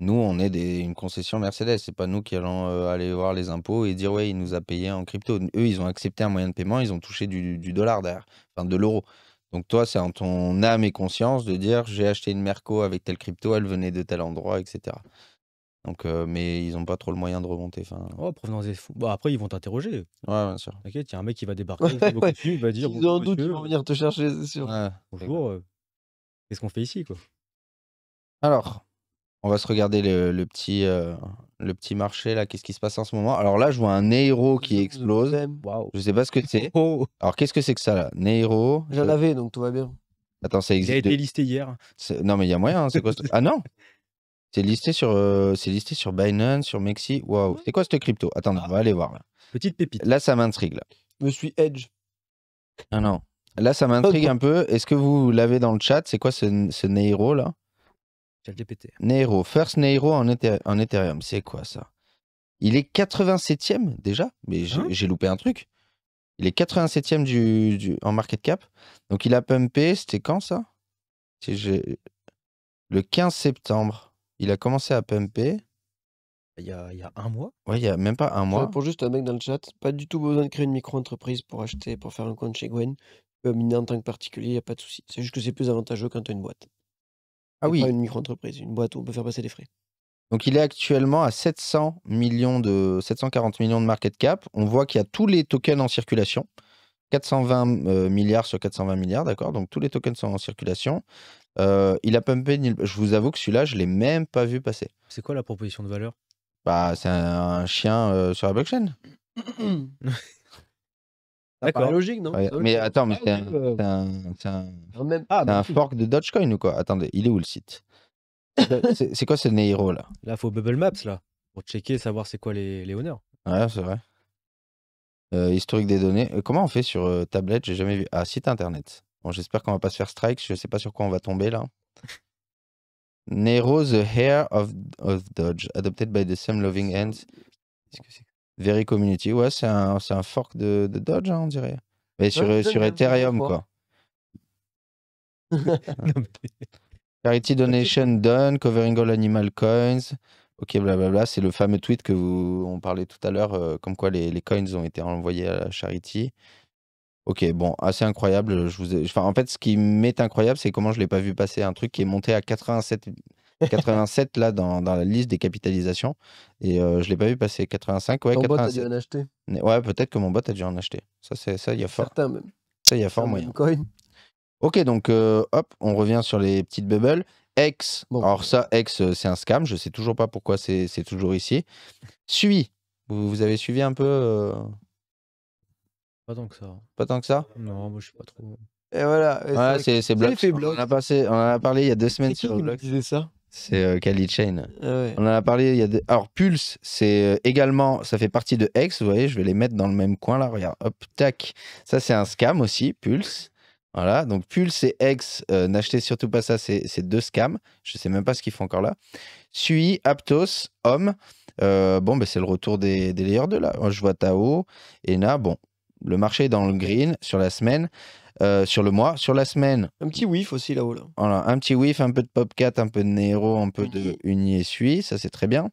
nous, on est une concession Mercedes. C'est pas nous qui allons euh, aller voir les impôts et dire, ouais, il nous a payé en crypto. Eux, ils ont accepté un moyen de paiement, ils ont touché du, du dollar derrière, enfin de l'euro. Donc toi, c'est en ton âme et conscience de dire, j'ai acheté une Merco avec telle crypto, elle venait de tel endroit, etc. Donc, euh, mais ils n'ont pas trop le moyen de remonter. Oh, provenance des fous. après, ils vont t'interroger. Ouais, bien sûr. T'inquiète, il y a un mec qui va débarquer, il va il va dire. Ils ont un doute, ils vont venir te chercher, c'est sûr. Bonjour, euh, qu'est-ce qu'on fait ici, quoi Alors, on va se regarder le, petit, euh, le petit marché, là. Qu'est-ce qui se passe en ce moment Alors là, je vois un Neiro qui explose. Je Je sais pas ce que c'est. Oh. Alors, qu'est-ce que c'est que ça, là Neiro J'en avais, donc tout va bien. Attends, ça existe. Il a été listé hier. Non, mais il y a moyen. Hein, c'est quoi... ah non c'est listé sur, euh, c'est listé sur Binance, sur Mexi. Waouh, c'est quoi cette crypto Attendez, ah. on va aller voir. Petite pépite. Là, ça m'intrigue. Là. Je suis edge. Ah non. Là, ça m'intrigue un peu. Est-ce que vous l'avez dans le chat C'est quoi ce, Neiro là GPT. Neiro, First Neiro en, en Ethereum. C'est quoi ça Il est 87e déjà Mais hein j'ai, loupé un truc. Il est 87e du, du- en market cap. Donc il a pumpé, c'était quand ça Le 15 septembre. Il a commencé à pumper. Il y a, il a un mois Ouais, il y a même pas un mois. Pour juste un mec dans le chat, pas du tout besoin de créer une micro-entreprise pour acheter, pour faire un compte chez Gwen. Tu peux miner en tant que particulier, il n'y a pas de souci. C'est juste que c'est plus avantageux quand tu as une boîte. Ah oui. une micro-entreprise, une boîte où on peut faire passer des frais. Donc il est actuellement à 700 millions de 740 millions de market cap. On voit qu'il y a tous les tokens en circulation. 420 euh, milliards sur 420 milliards, d'accord Donc tous les tokens sont en circulation. Euh, il a pumpé Je vous avoue que celui-là, je l'ai même pas vu passer. C'est quoi la proposition de valeur Bah, c'est un, chien euh, sur la blockchain. D'accord. logique, non Mais attends, ah, c'est un, un, un, fork de Dogecoin ou quoi Attendez, il est où le site C'est quoi ce Neiro là Là, faut Bubble Maps là pour checker, savoir c'est quoi les, honneurs. Ouais, c'est vrai. Euh, historique des données. comment on fait sur tablette J'ai jamais vu. Ah, site internet. Bon, j'espère qu'on va pas se faire strike. Je sais pas sur quoi on va tomber là. Nero, the hair of, of Dodge, adopted by the same loving hands. Very Community, ouais, c'est un, un fork de, de Dodge, hein, on dirait. Mais sur, sur Ethereum, quoi. Charity donation done, covering all animal coins. Ok, blablabla, c'est le fameux tweet que vous on parlait tout à l'heure, euh, comme quoi les, les, coins ont été envoyés à la charity. Ok, bon, assez incroyable. Je vous en fait, ce qui m'est incroyable, c'est comment je ne l'ai pas vu passer. Un truc qui est monté à 87, 87 là, dans, la liste des capitalisations. Et euh, je ne l'ai pas vu passer. 85, ouais, Ton bot a dû en acheter. Ouais, peut-être que mon bot a dû en acheter. Ça, ça, il y a fort. Ça, il y a fort moyen. Ok, donc euh, hop, on revient sur les petites bubbles. X, bon. alors ça, X, euh, c'est un scam. Je ne sais toujours pas pourquoi c'est toujours ici. Suis. vous, avez suivi un peu pas tant que ça. Hein. Pas tant que ça Non, moi je suis pas trop. Et voilà. c'est c'est On a passé, on a parlé il y a deux semaines sur qui ça C'est euh, Chain. On en a parlé il y a Alors Pulse, c'est euh, également, ça fait partie de X. Vous voyez, je vais les mettre dans le même coin là. Regarde, hop, tac. Ça c'est un scam aussi, Pulse. Voilà, donc Pulse et X, euh, n'achetez surtout pas ça, c'est deux scams. Je ne sais même pas ce qu'ils font encore là. Sui, Aptos, Homme. Euh, bon, ben c'est le retour des, des layers 2 là. Je vois Tao, Ena. Bon, le marché est dans le green sur la semaine. Euh, sur le mois, sur la semaine. Un petit whiff aussi là-haut. Là. Voilà, un petit whiff, un peu de Popcat, un peu de Nero, un peu Uni et Suisse, ça c'est très bien.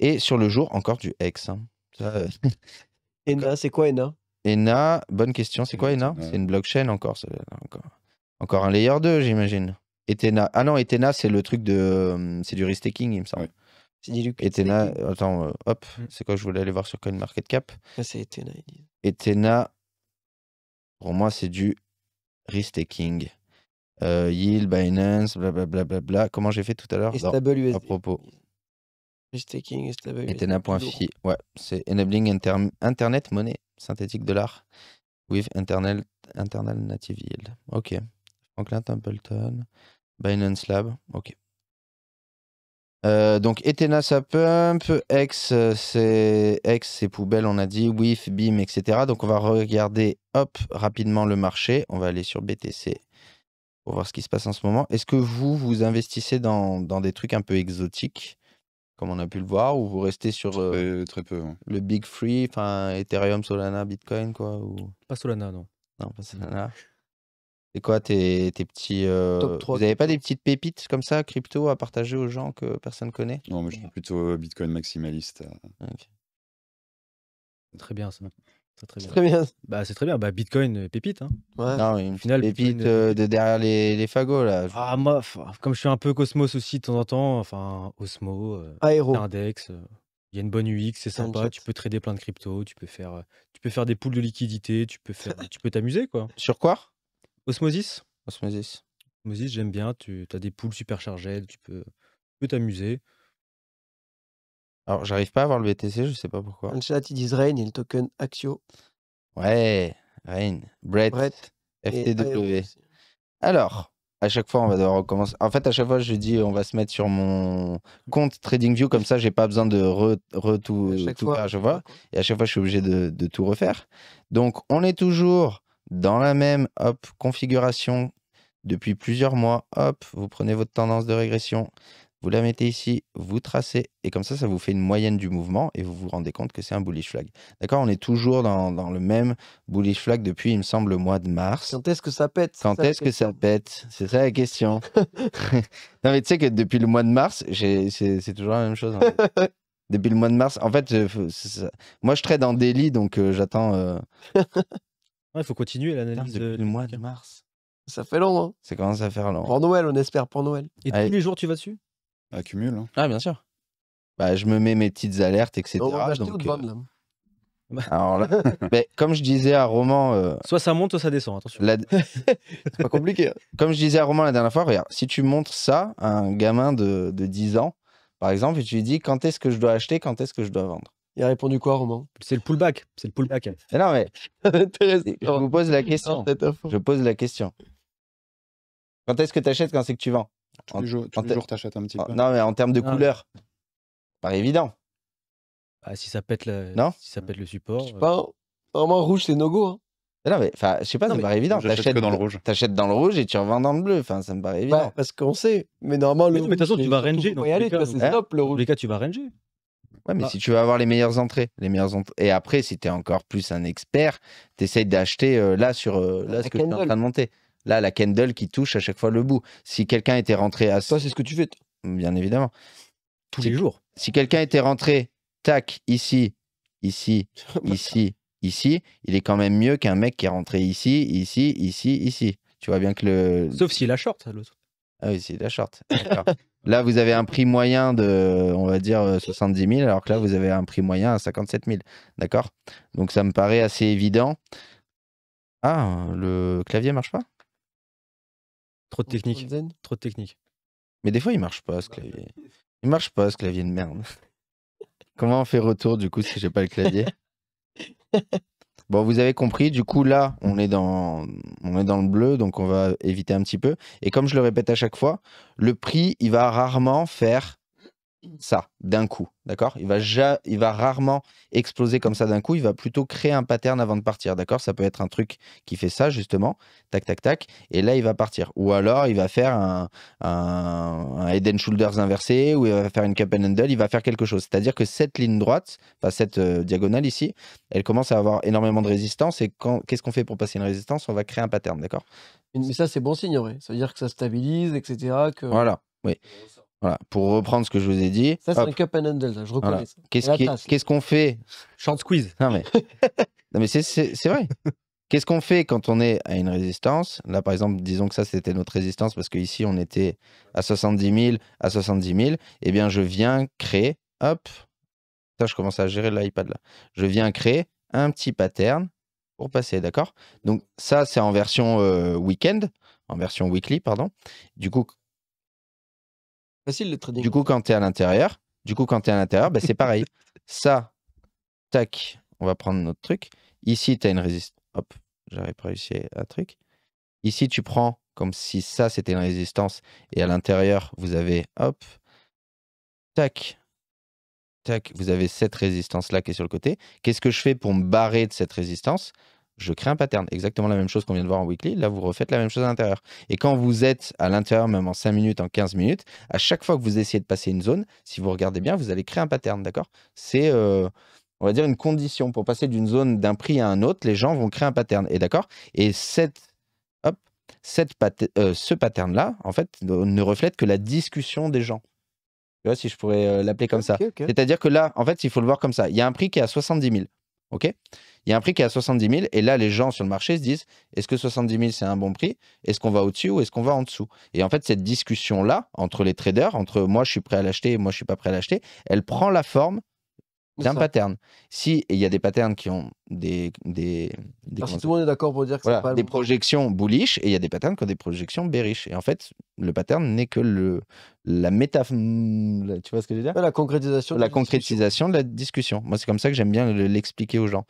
Et sur le jour, encore du X. Hein. Ça, euh, c'est quoi ENA ENA, bonne question, c'est quoi ENA C'est une blockchain encore, encore. Encore un layer 2, j'imagine. Etena. Ah non, Etena, c'est le truc de. Euh, c'est du restaking, il me semble. C'est du Etena, attends, hop, mm. c'est quoi Je voulais aller voir sur CoinMarketCap. Ah, c'est Etena, Ethena pour moi, c'est du risk-taking. Euh, yield, Binance, blablabla. Bla, bla, bla. Comment j'ai fait tout à l'heure À propos. Risk-taking, Ethena.fi. Ouais, c'est Enabling Internet Monnaie synthétique dollar l'art with internal, internal Native Yield. Ok. Franklin Templeton, Binance Lab. Ok. Euh, donc Ethena ça pump, X c'est c'est poubelle on a dit, WIF, BIM etc. Donc on va regarder hop rapidement le marché, on va aller sur BTC pour voir ce qui se passe en ce moment. Est-ce que vous vous investissez dans, des trucs un peu exotiques comme on a pu le voir ou vous restez sur très, euh, peu, le Big Free, enfin Ethereum, Solana, Bitcoin quoi ou... Pas Solana non. Non pas Solana. C'est quoi tes, tes petits. Euh, vous n'avez pas des petites pépites comme ça, crypto, à partager aux gens que personne connaît Non, mais je suis plutôt euh, Bitcoin maximaliste. Euh. Ah, très bien, ça. C'est très, très bien. Bah, c'est très bien. Bah, Bitcoin, pépite. Hein. Ouais. Non, une finale pépite de derrière les, les, fagots, là. Ah, moi, comme je suis un peu Cosmos aussi de temps en temps, enfin, Osmo, Index, il y a une bonne UX, c'est sympa. Tu peux trader plein de crypto, tu peux faire, tu peux faire des poules de liquidité, tu peux faire, tu peux t'amuser, quoi. Sur quoi Osmosis Osmosis. Osmosis, j'aime bien. Tu as des poules chargés, tu peux t'amuser. Alors, j'arrive pas à voir le BTC, je sais pas pourquoi. En chat, ils disent Rain et le token Axio. Ouais, Rain. Brett. Brett FTW. Alors, à chaque fois, on va devoir recommencer. En fait, à chaque fois, je dis, on va se mettre sur mon compte TradingView, comme ça, j'ai pas besoin de re, re tout, faire Et à chaque fois, je suis obligé de, de, tout refaire. Donc, on est toujours dans la même hop, configuration depuis plusieurs mois. Hop, vous prenez votre tendance de régression, vous la mettez ici, vous tracez, et comme ça, ça vous fait une moyenne du mouvement et vous vous rendez compte que c'est un bullish flag. D'accord On est toujours dans, dans, le même bullish flag depuis, il me semble, le mois de mars. Quand est-ce que ça pète Quand est-ce que ça pète C'est ça la question. non, mais tu sais que depuis le mois de mars, c'est toujours la même chose. depuis le mois de mars, en fait, euh, moi je trade en daily, donc euh, j'attends. Euh, Il faut continuer l'analyse. du mois de mars. Ça fait long, c'est hein. Ça commence à faire long. Pour Noël, on espère, pour Noël. Et tous les jours, tu vas dessus Accumule. Bah, hein. Ah, bien sûr. Bah, je me mets mes petites alertes, etc. donc, euh, bah, Alors là, comme je disais à Roman. Euh, soit ça monte, soit ça descend, attention. C'est pas compliqué. Hein. Comme je disais à Roman la dernière fois, regarde, si tu montres ça à un gamin de 10 ans, par exemple, et tu lui dis quand est-ce que je dois acheter, quand est-ce que je dois vendre, il a répondu quoi, Romain C'est le pullback. C'est le pullback. non, mais je vous pose la question. Je pose la question. Quand est-ce que tu achètes Quand c'est que tu vends Toujours, en, tu un petit peu. Non, mais en termes de ah couleur, pas évident. Ah, si ça pète le, si ça pète le support. Je sais hein. Normalement, rouge, c'est no go. Hein. Non, mais enfin, je sais pas, ça me paraît évident. T'achètes dans le rouge. T'achètes dans le rouge et tu revends dans le bleu. Enfin, ça me paraît bah, évident. parce qu'on sait. Mais normalement, le. Mais de toute façon, tu vas ranger. Dans y aller, c'est hein. stop le rouge. les cas, tu vas ranger. Ouais, mais ah. si tu veux avoir les meilleures entrées, les meilleures Et après, si tu es encore plus un expert, tu essayes d'acheter euh, là sur euh, là ce que tu es en train de monter. Là, la candle qui touche à chaque fois le bout. Si quelqu'un était rentré à. ça, c'est ce que tu fais. Bien évidemment. Tous les jours. Si quelqu'un était rentré, tac, ici, ici, bah, ici, ici, il est quand même mieux qu'un mec qui est rentré ici, ici, ici, ici. Tu vois bien que le. Sauf s'il a short, l'autre. Ah oui, c'est la short. Là, vous avez un prix moyen de, on va dire, 70 euh, 000, alors que là, vous avez un prix moyen à 57 000. D'accord Donc, ça me paraît assez évident. Ah, le clavier marche pas Trop de technique. Trop technique. Mais des fois, il marche pas, ce bah, clavier. Euh, il marche pas, ce clavier de merde. Comment on fait retour, du coup, si j'ai pas le clavier Bon, vous avez compris, du coup là, on est, dans, on est dans le bleu, donc on va éviter un petit peu. Et comme je le répète à chaque fois, le prix, il va rarement faire ça d'un coup, d'accord il, va il va rarement exploser comme ça d'un coup, il va plutôt créer un pattern avant de partir, d'accord Ça peut être un truc qui fait ça justement, tac tac tac, et là il va partir. Ou alors il va faire un, un, head shoulders inversé, ou il va faire une cup and handle, il va faire quelque chose. C'est-à-dire que cette ligne droite, enfin cette euh, diagonale ici, elle commence à avoir énormément de résistance, et qu'est-ce qu'on fait pour passer une résistance On va créer un pattern, d'accord Mais ça c'est bon signe, ouais. ça veut dire que ça stabilise, etc. Que... Voilà, oui pour reprendre ce que je vous ai dit. Ça, c'est un cup and handle, je reconnais Qu'est-ce qu'on fait Chante squeeze. Non, mais, c'est vrai. Qu'est-ce qu'on fait quand on est à une résistance Là, par exemple, disons que ça, c'était notre résistance parce que ici on était à 70 000, à 70 000. Eh bien, je viens créer, hop, ça, je commence à gérer l'iPad là. Je viens créer un petit pattern pour passer, d'accord Donc, ça, c'est en version euh, week-end, en version weekly, pardon. Du coup, Facile le trading. Du coup, quand tu es à l'intérieur, du coup, quand tu es à l'intérieur, ben, c'est pareil. Ça, tac, on va prendre notre truc. Ici, tu as une résistance. Hop, j'arrive pas à réussir un truc. Ici, tu prends comme si ça, c'était une résistance. Et à l'intérieur, vous avez, hop, tac, tac, vous avez cette résistance-là qui est sur le côté. Qu'est-ce que je fais pour me barrer de cette résistance je crée un pattern. Exactement la même chose qu'on vient de voir en weekly. Là, vous refaites la même chose à l'intérieur. Et quand vous êtes à l'intérieur, même en 5 minutes, en 15 minutes, à chaque fois que vous essayez de passer une zone, si vous regardez bien, vous allez créer un pattern, d'accord C'est, euh, on va dire, une condition. Pour passer d'une zone, d'un prix à un autre, les gens vont créer un pattern. Et d'accord Et cette cette pat euh, ce pattern-là, en fait, ne reflète que la discussion des gens. Tu vois, si je pourrais euh, l'appeler comme ça. C'est-à-dire que là, en fait, il faut le voir comme ça. Il y a un prix qui est à 70 000. Il y a un prix qui est à 70 000 et là, les gens sur le marché se disent est-ce que 70 000 c'est un bon prix Est-ce qu'on va au-dessus ou est-ce qu'on va en dessous Et en fait, cette discussion-là entre les traders, entre moi je suis prêt à l'acheter et moi je suis pas prêt à l'acheter, elle prend la forme d'un pattern. Si il y a des patterns qui ont des si tout le monde est d'accord pour dire que voilà, pas des projections bullish et il y a des patterns qui ont des projections bearish et en fait le pattern n'est que le la métaphore. tu vois ce que je veux dire la concrétisation la, de la concrétisation de la discussion. Moi c'est comme ça que j'aime bien l'expliquer aux gens.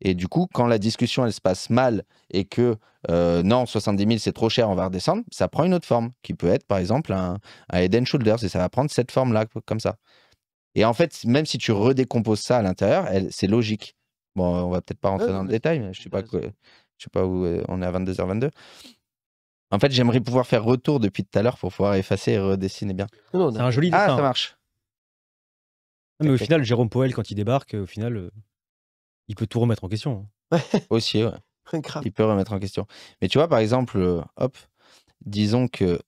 Et du coup, quand la discussion elle se passe mal et que euh, non, 70 000 c'est trop cher, on va redescendre, ça prend une autre forme qui peut être par exemple un, Eden Eden shoulders et ça va prendre cette forme là comme ça. Et en fait, même si tu redécomposes ça à l'intérieur, c'est logique. Bon, on va peut-être pas rentrer dans le détail, mais je sais pas, que, je sais pas où euh, on est à 22h22. En fait, j'aimerais pouvoir faire retour depuis tout à l'heure pour pouvoir effacer et redessiner bien. c'est un joli ah, dessin. Ah, ça marche. mais au final, Jérôme Poel, quand il débarque, euh, au final, euh, il peut tout remettre en question. Hein. Aussi, ouais. il peut remettre en question. Mais tu vois, par exemple, hop, disons que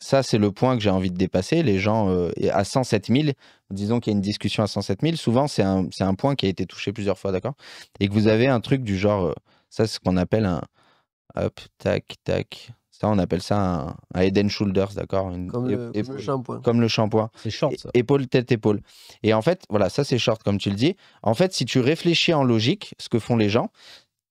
ça, c'est le point que j'ai envie de dépasser. Les gens, euh, à 107 000, disons qu'il y a une discussion à 107 000, souvent, c'est un, un, point qui a été touché plusieurs fois, d'accord Et que vous avez un truc du genre, euh, ça, c'est ce qu'on appelle un. Hop, tac, tac. Ça, on appelle ça un, Eden Shoulders, d'accord comme, le, shampoing. Comme le shampoing. C'est short, Épaule, tête, épaule. Et en fait, voilà, ça, c'est short, comme tu le dis. En fait, si tu réfléchis en logique, ce que font les gens,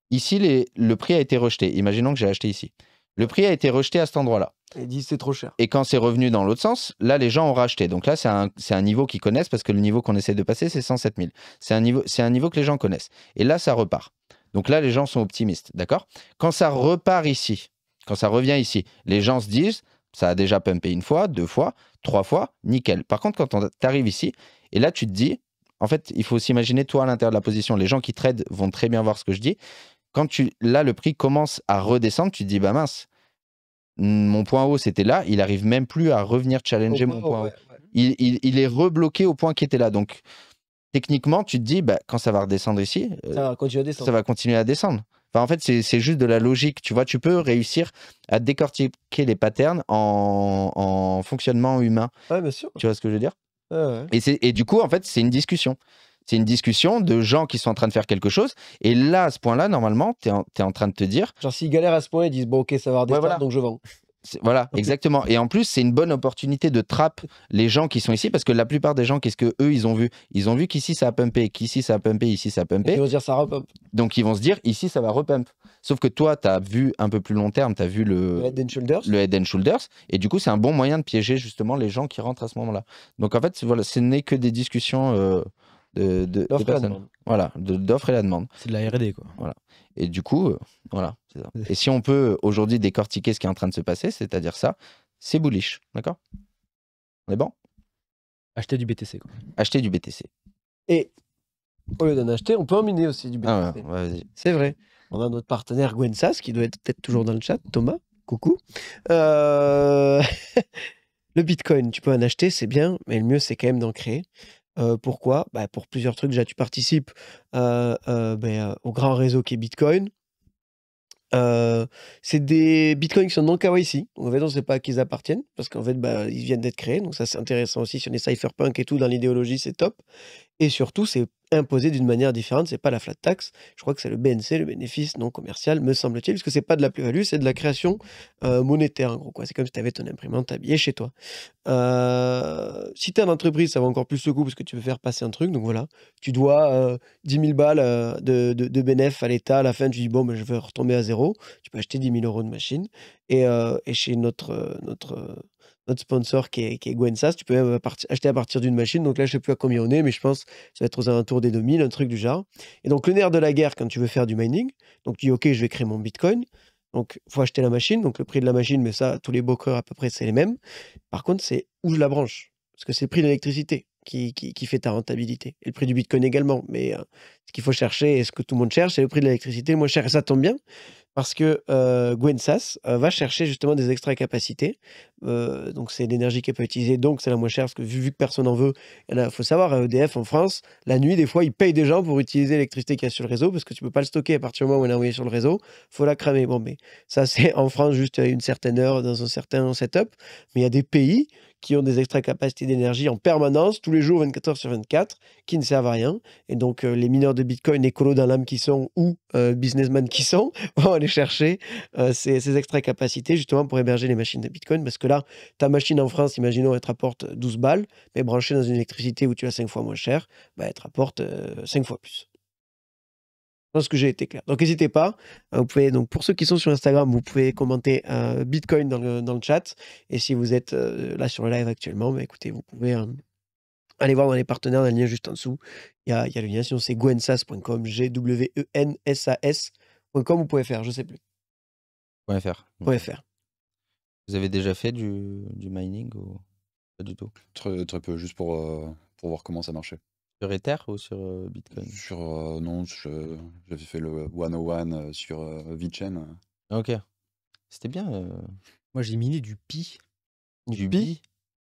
ici, le prix a été rejeté. Imaginons que j'ai acheté ici. Le prix a été rejeté à cet endroit-là. Et c'est trop cher. Et quand c'est revenu dans l'autre sens, là les gens ont racheté. Donc là c'est un, niveau qu'ils connaissent parce que le niveau qu'on essaie de passer c'est 107 000. C'est un, niveau, un niveau que les gens connaissent. Et là ça repart. Donc là les gens sont optimistes, d'accord Quand ça repart ici, quand ça revient ici, les gens se disent ça a déjà pumpé une fois, deux fois, trois fois, nickel. Par contre quand tu arrives ici, et là tu te dis, en fait il faut s'imaginer toi à l'intérieur de la position, les gens qui tradent vont très bien voir ce que je dis, quand tu, là, le prix commence à redescendre, tu te dis, bah mince, mon point haut, c'était là. Il arrive même plus à revenir challenger mon point haut. Il, il, est rebloqué au point qui était là. Donc, techniquement, tu te dis, bah, quand ça va redescendre ici, euh, ça, va continuer à descendre. Enfin, en fait, c'est juste de la logique. Tu vois, tu peux réussir à décortiquer les patterns en, fonctionnement humain. Tu vois ce que je veux dire ouais, ouais. Et, et, du coup, en fait, c'est une discussion. C'est une discussion de gens qui sont en train de faire quelque chose. Et là, à ce point-là, normalement, tu es, en train de te dire. Genre, s'ils galèrent à ce point, ils disent Bon, ok, ça va avoir des donc je vends. Voilà, exactement. Et en plus, c'est une bonne opportunité de trappe les gens qui sont ici parce que la plupart des gens, qu'est-ce que eux ils ont vu Ils ont vu qu'ici ça a pumpé, qu'ici ça a pumpé, ici ça a pumpé. ils vont dire ça repump. Donc ils vont se dire ici ça va repump. Sauf que toi, tu as vu un peu plus long terme, tu as vu le, head and shoulders. Le and shoulders. Et du coup, c'est un bon moyen de piéger justement les gens qui rentrent à ce moment-là. Donc en fait, voilà, ce n'est que des discussions. Euh, de, Voilà, d'offres et la demande. C'est de la RD, quoi. Voilà. Et du coup, euh, voilà, Et si on peut euh, aujourd'hui décortiquer ce qui est en train de se passer, c'est-à-dire ça, c'est bullish, d'accord On est bon Acheter du BTC, quoi. Acheter du BTC. Et au lieu d'en acheter, on peut en miner aussi du BTC. Ah c'est vrai. On a notre partenaire Gwen qui doit être peut-être toujours dans le chat, Thomas, coucou. Euh, le Bitcoin, tu peux en acheter, c'est bien, mais le mieux, c'est quand même d'en créer pourquoi bah, Pour plusieurs trucs. Déjà, tu participes ben, au grand réseau qui est Bitcoin. c'est des bitcoins qui sont dans KYC, donc en fait on ne sait pas à qui ils appartiennent, parce qu'en fait bah, ils viennent d'être créés, donc ça c'est intéressant aussi sur les cypherpunk et tout, dans l'idéologie c'est top. Et surtout, c'est imposé d'une manière différente, c'est pas la flat tax, je crois que c'est le BNC, le bénéfice non commercial, me semble-t-il, parce que c'est pas de la plus-value, c'est de la création euh, monétaire, en gros. Quoi. C'est comme si tu avais ton imprimante à billets chez toi. Euh, si tu es en entreprise, ça va encore plus le coup, parce que tu veux faire passer un truc, donc voilà, tu dois 10 euh, 000 balles de, de, à l'État, à la fin tu dis, bon, ben, je veux retomber à zéro, tu peux acheter 10 000 euros de machine, et, et chez notre... notre notre sponsor qui est, qui est Gwensas. Tu peux même acheter à partir d'une machine. Donc là, je ne sais plus à combien on est, mais je pense que ça va être aux alentours des 2000, un truc du genre. Et donc, le nerf de la guerre quand tu veux faire du mining, donc tu dis OK, je vais créer mon Bitcoin. Donc, il faut acheter la machine. Donc, le prix de la machine, mais ça, tous les brokers à peu près, c'est les mêmes. Par contre, c'est où je la branche. Parce que c'est le prix de l'électricité qui, fait ta rentabilité. Et le prix du Bitcoin également. Mais euh, ce qu'il faut chercher et ce que tout le monde cherche, c'est le prix de l'électricité le moins cher. Et ça tombe bien parce que euh, Gwensas euh, va chercher justement des extra capacités. donc c'est l'énergie qui peut utiliser. donc c'est la moins chère. Parce que vu, que personne n'en veut, il faut savoir, à EDF en France, la nuit, des fois, ils payent des gens pour utiliser l'électricité qu'il y a sur le réseau parce que tu peux pas le stocker à partir du moment où elle est envoyée sur le réseau. faut la cramer. Bon, mais ça, c'est en France juste à une certaine heure, dans un certain setup. Mais il y a des pays qui ont des extra-capacités d'énergie en permanence, tous les jours, 24 heures sur 24, qui ne servent à rien. Et donc, euh, les mineurs de Bitcoin, écolos dans l'âme qui sont, ou euh, businessmen qui sont, vont aller chercher euh, ces, ces extra-capacités, justement, pour héberger les machines de Bitcoin. Parce que là, ta machine en France, imaginons, elle te rapporte 12 balles, mais branchée dans une électricité où tu as 5 fois moins cher, bah, elle te rapporte 5 fois plus pense que j'ai été clair. Donc n'hésitez pas. Euh, vous pouvez donc pour ceux qui sont sur Instagram, vous pouvez commenter euh, Bitcoin dans le, dans le, chat. Et si vous êtes euh, là sur le live actuellement, mais bah, écoutez, vous pouvez aller voir dans les partenaires, dans le lien juste en dessous. Il y a, y a, le lien. Sinon c'est gwensas.com, G-W-E-N-S-A-S.com. Vous pouvez faire, je sais plus. .fr. .fr. Vous avez déjà fait du, mining ou pas du tout Très, peu, juste pour, pour voir comment ça marchait. Sur Ether ou sur Bitcoin? Sur, non, j'avais fait le 101, sur, Vichen. VeChain. OK. C'était bien, Moi, j'ai miné du Pi. Du Pi?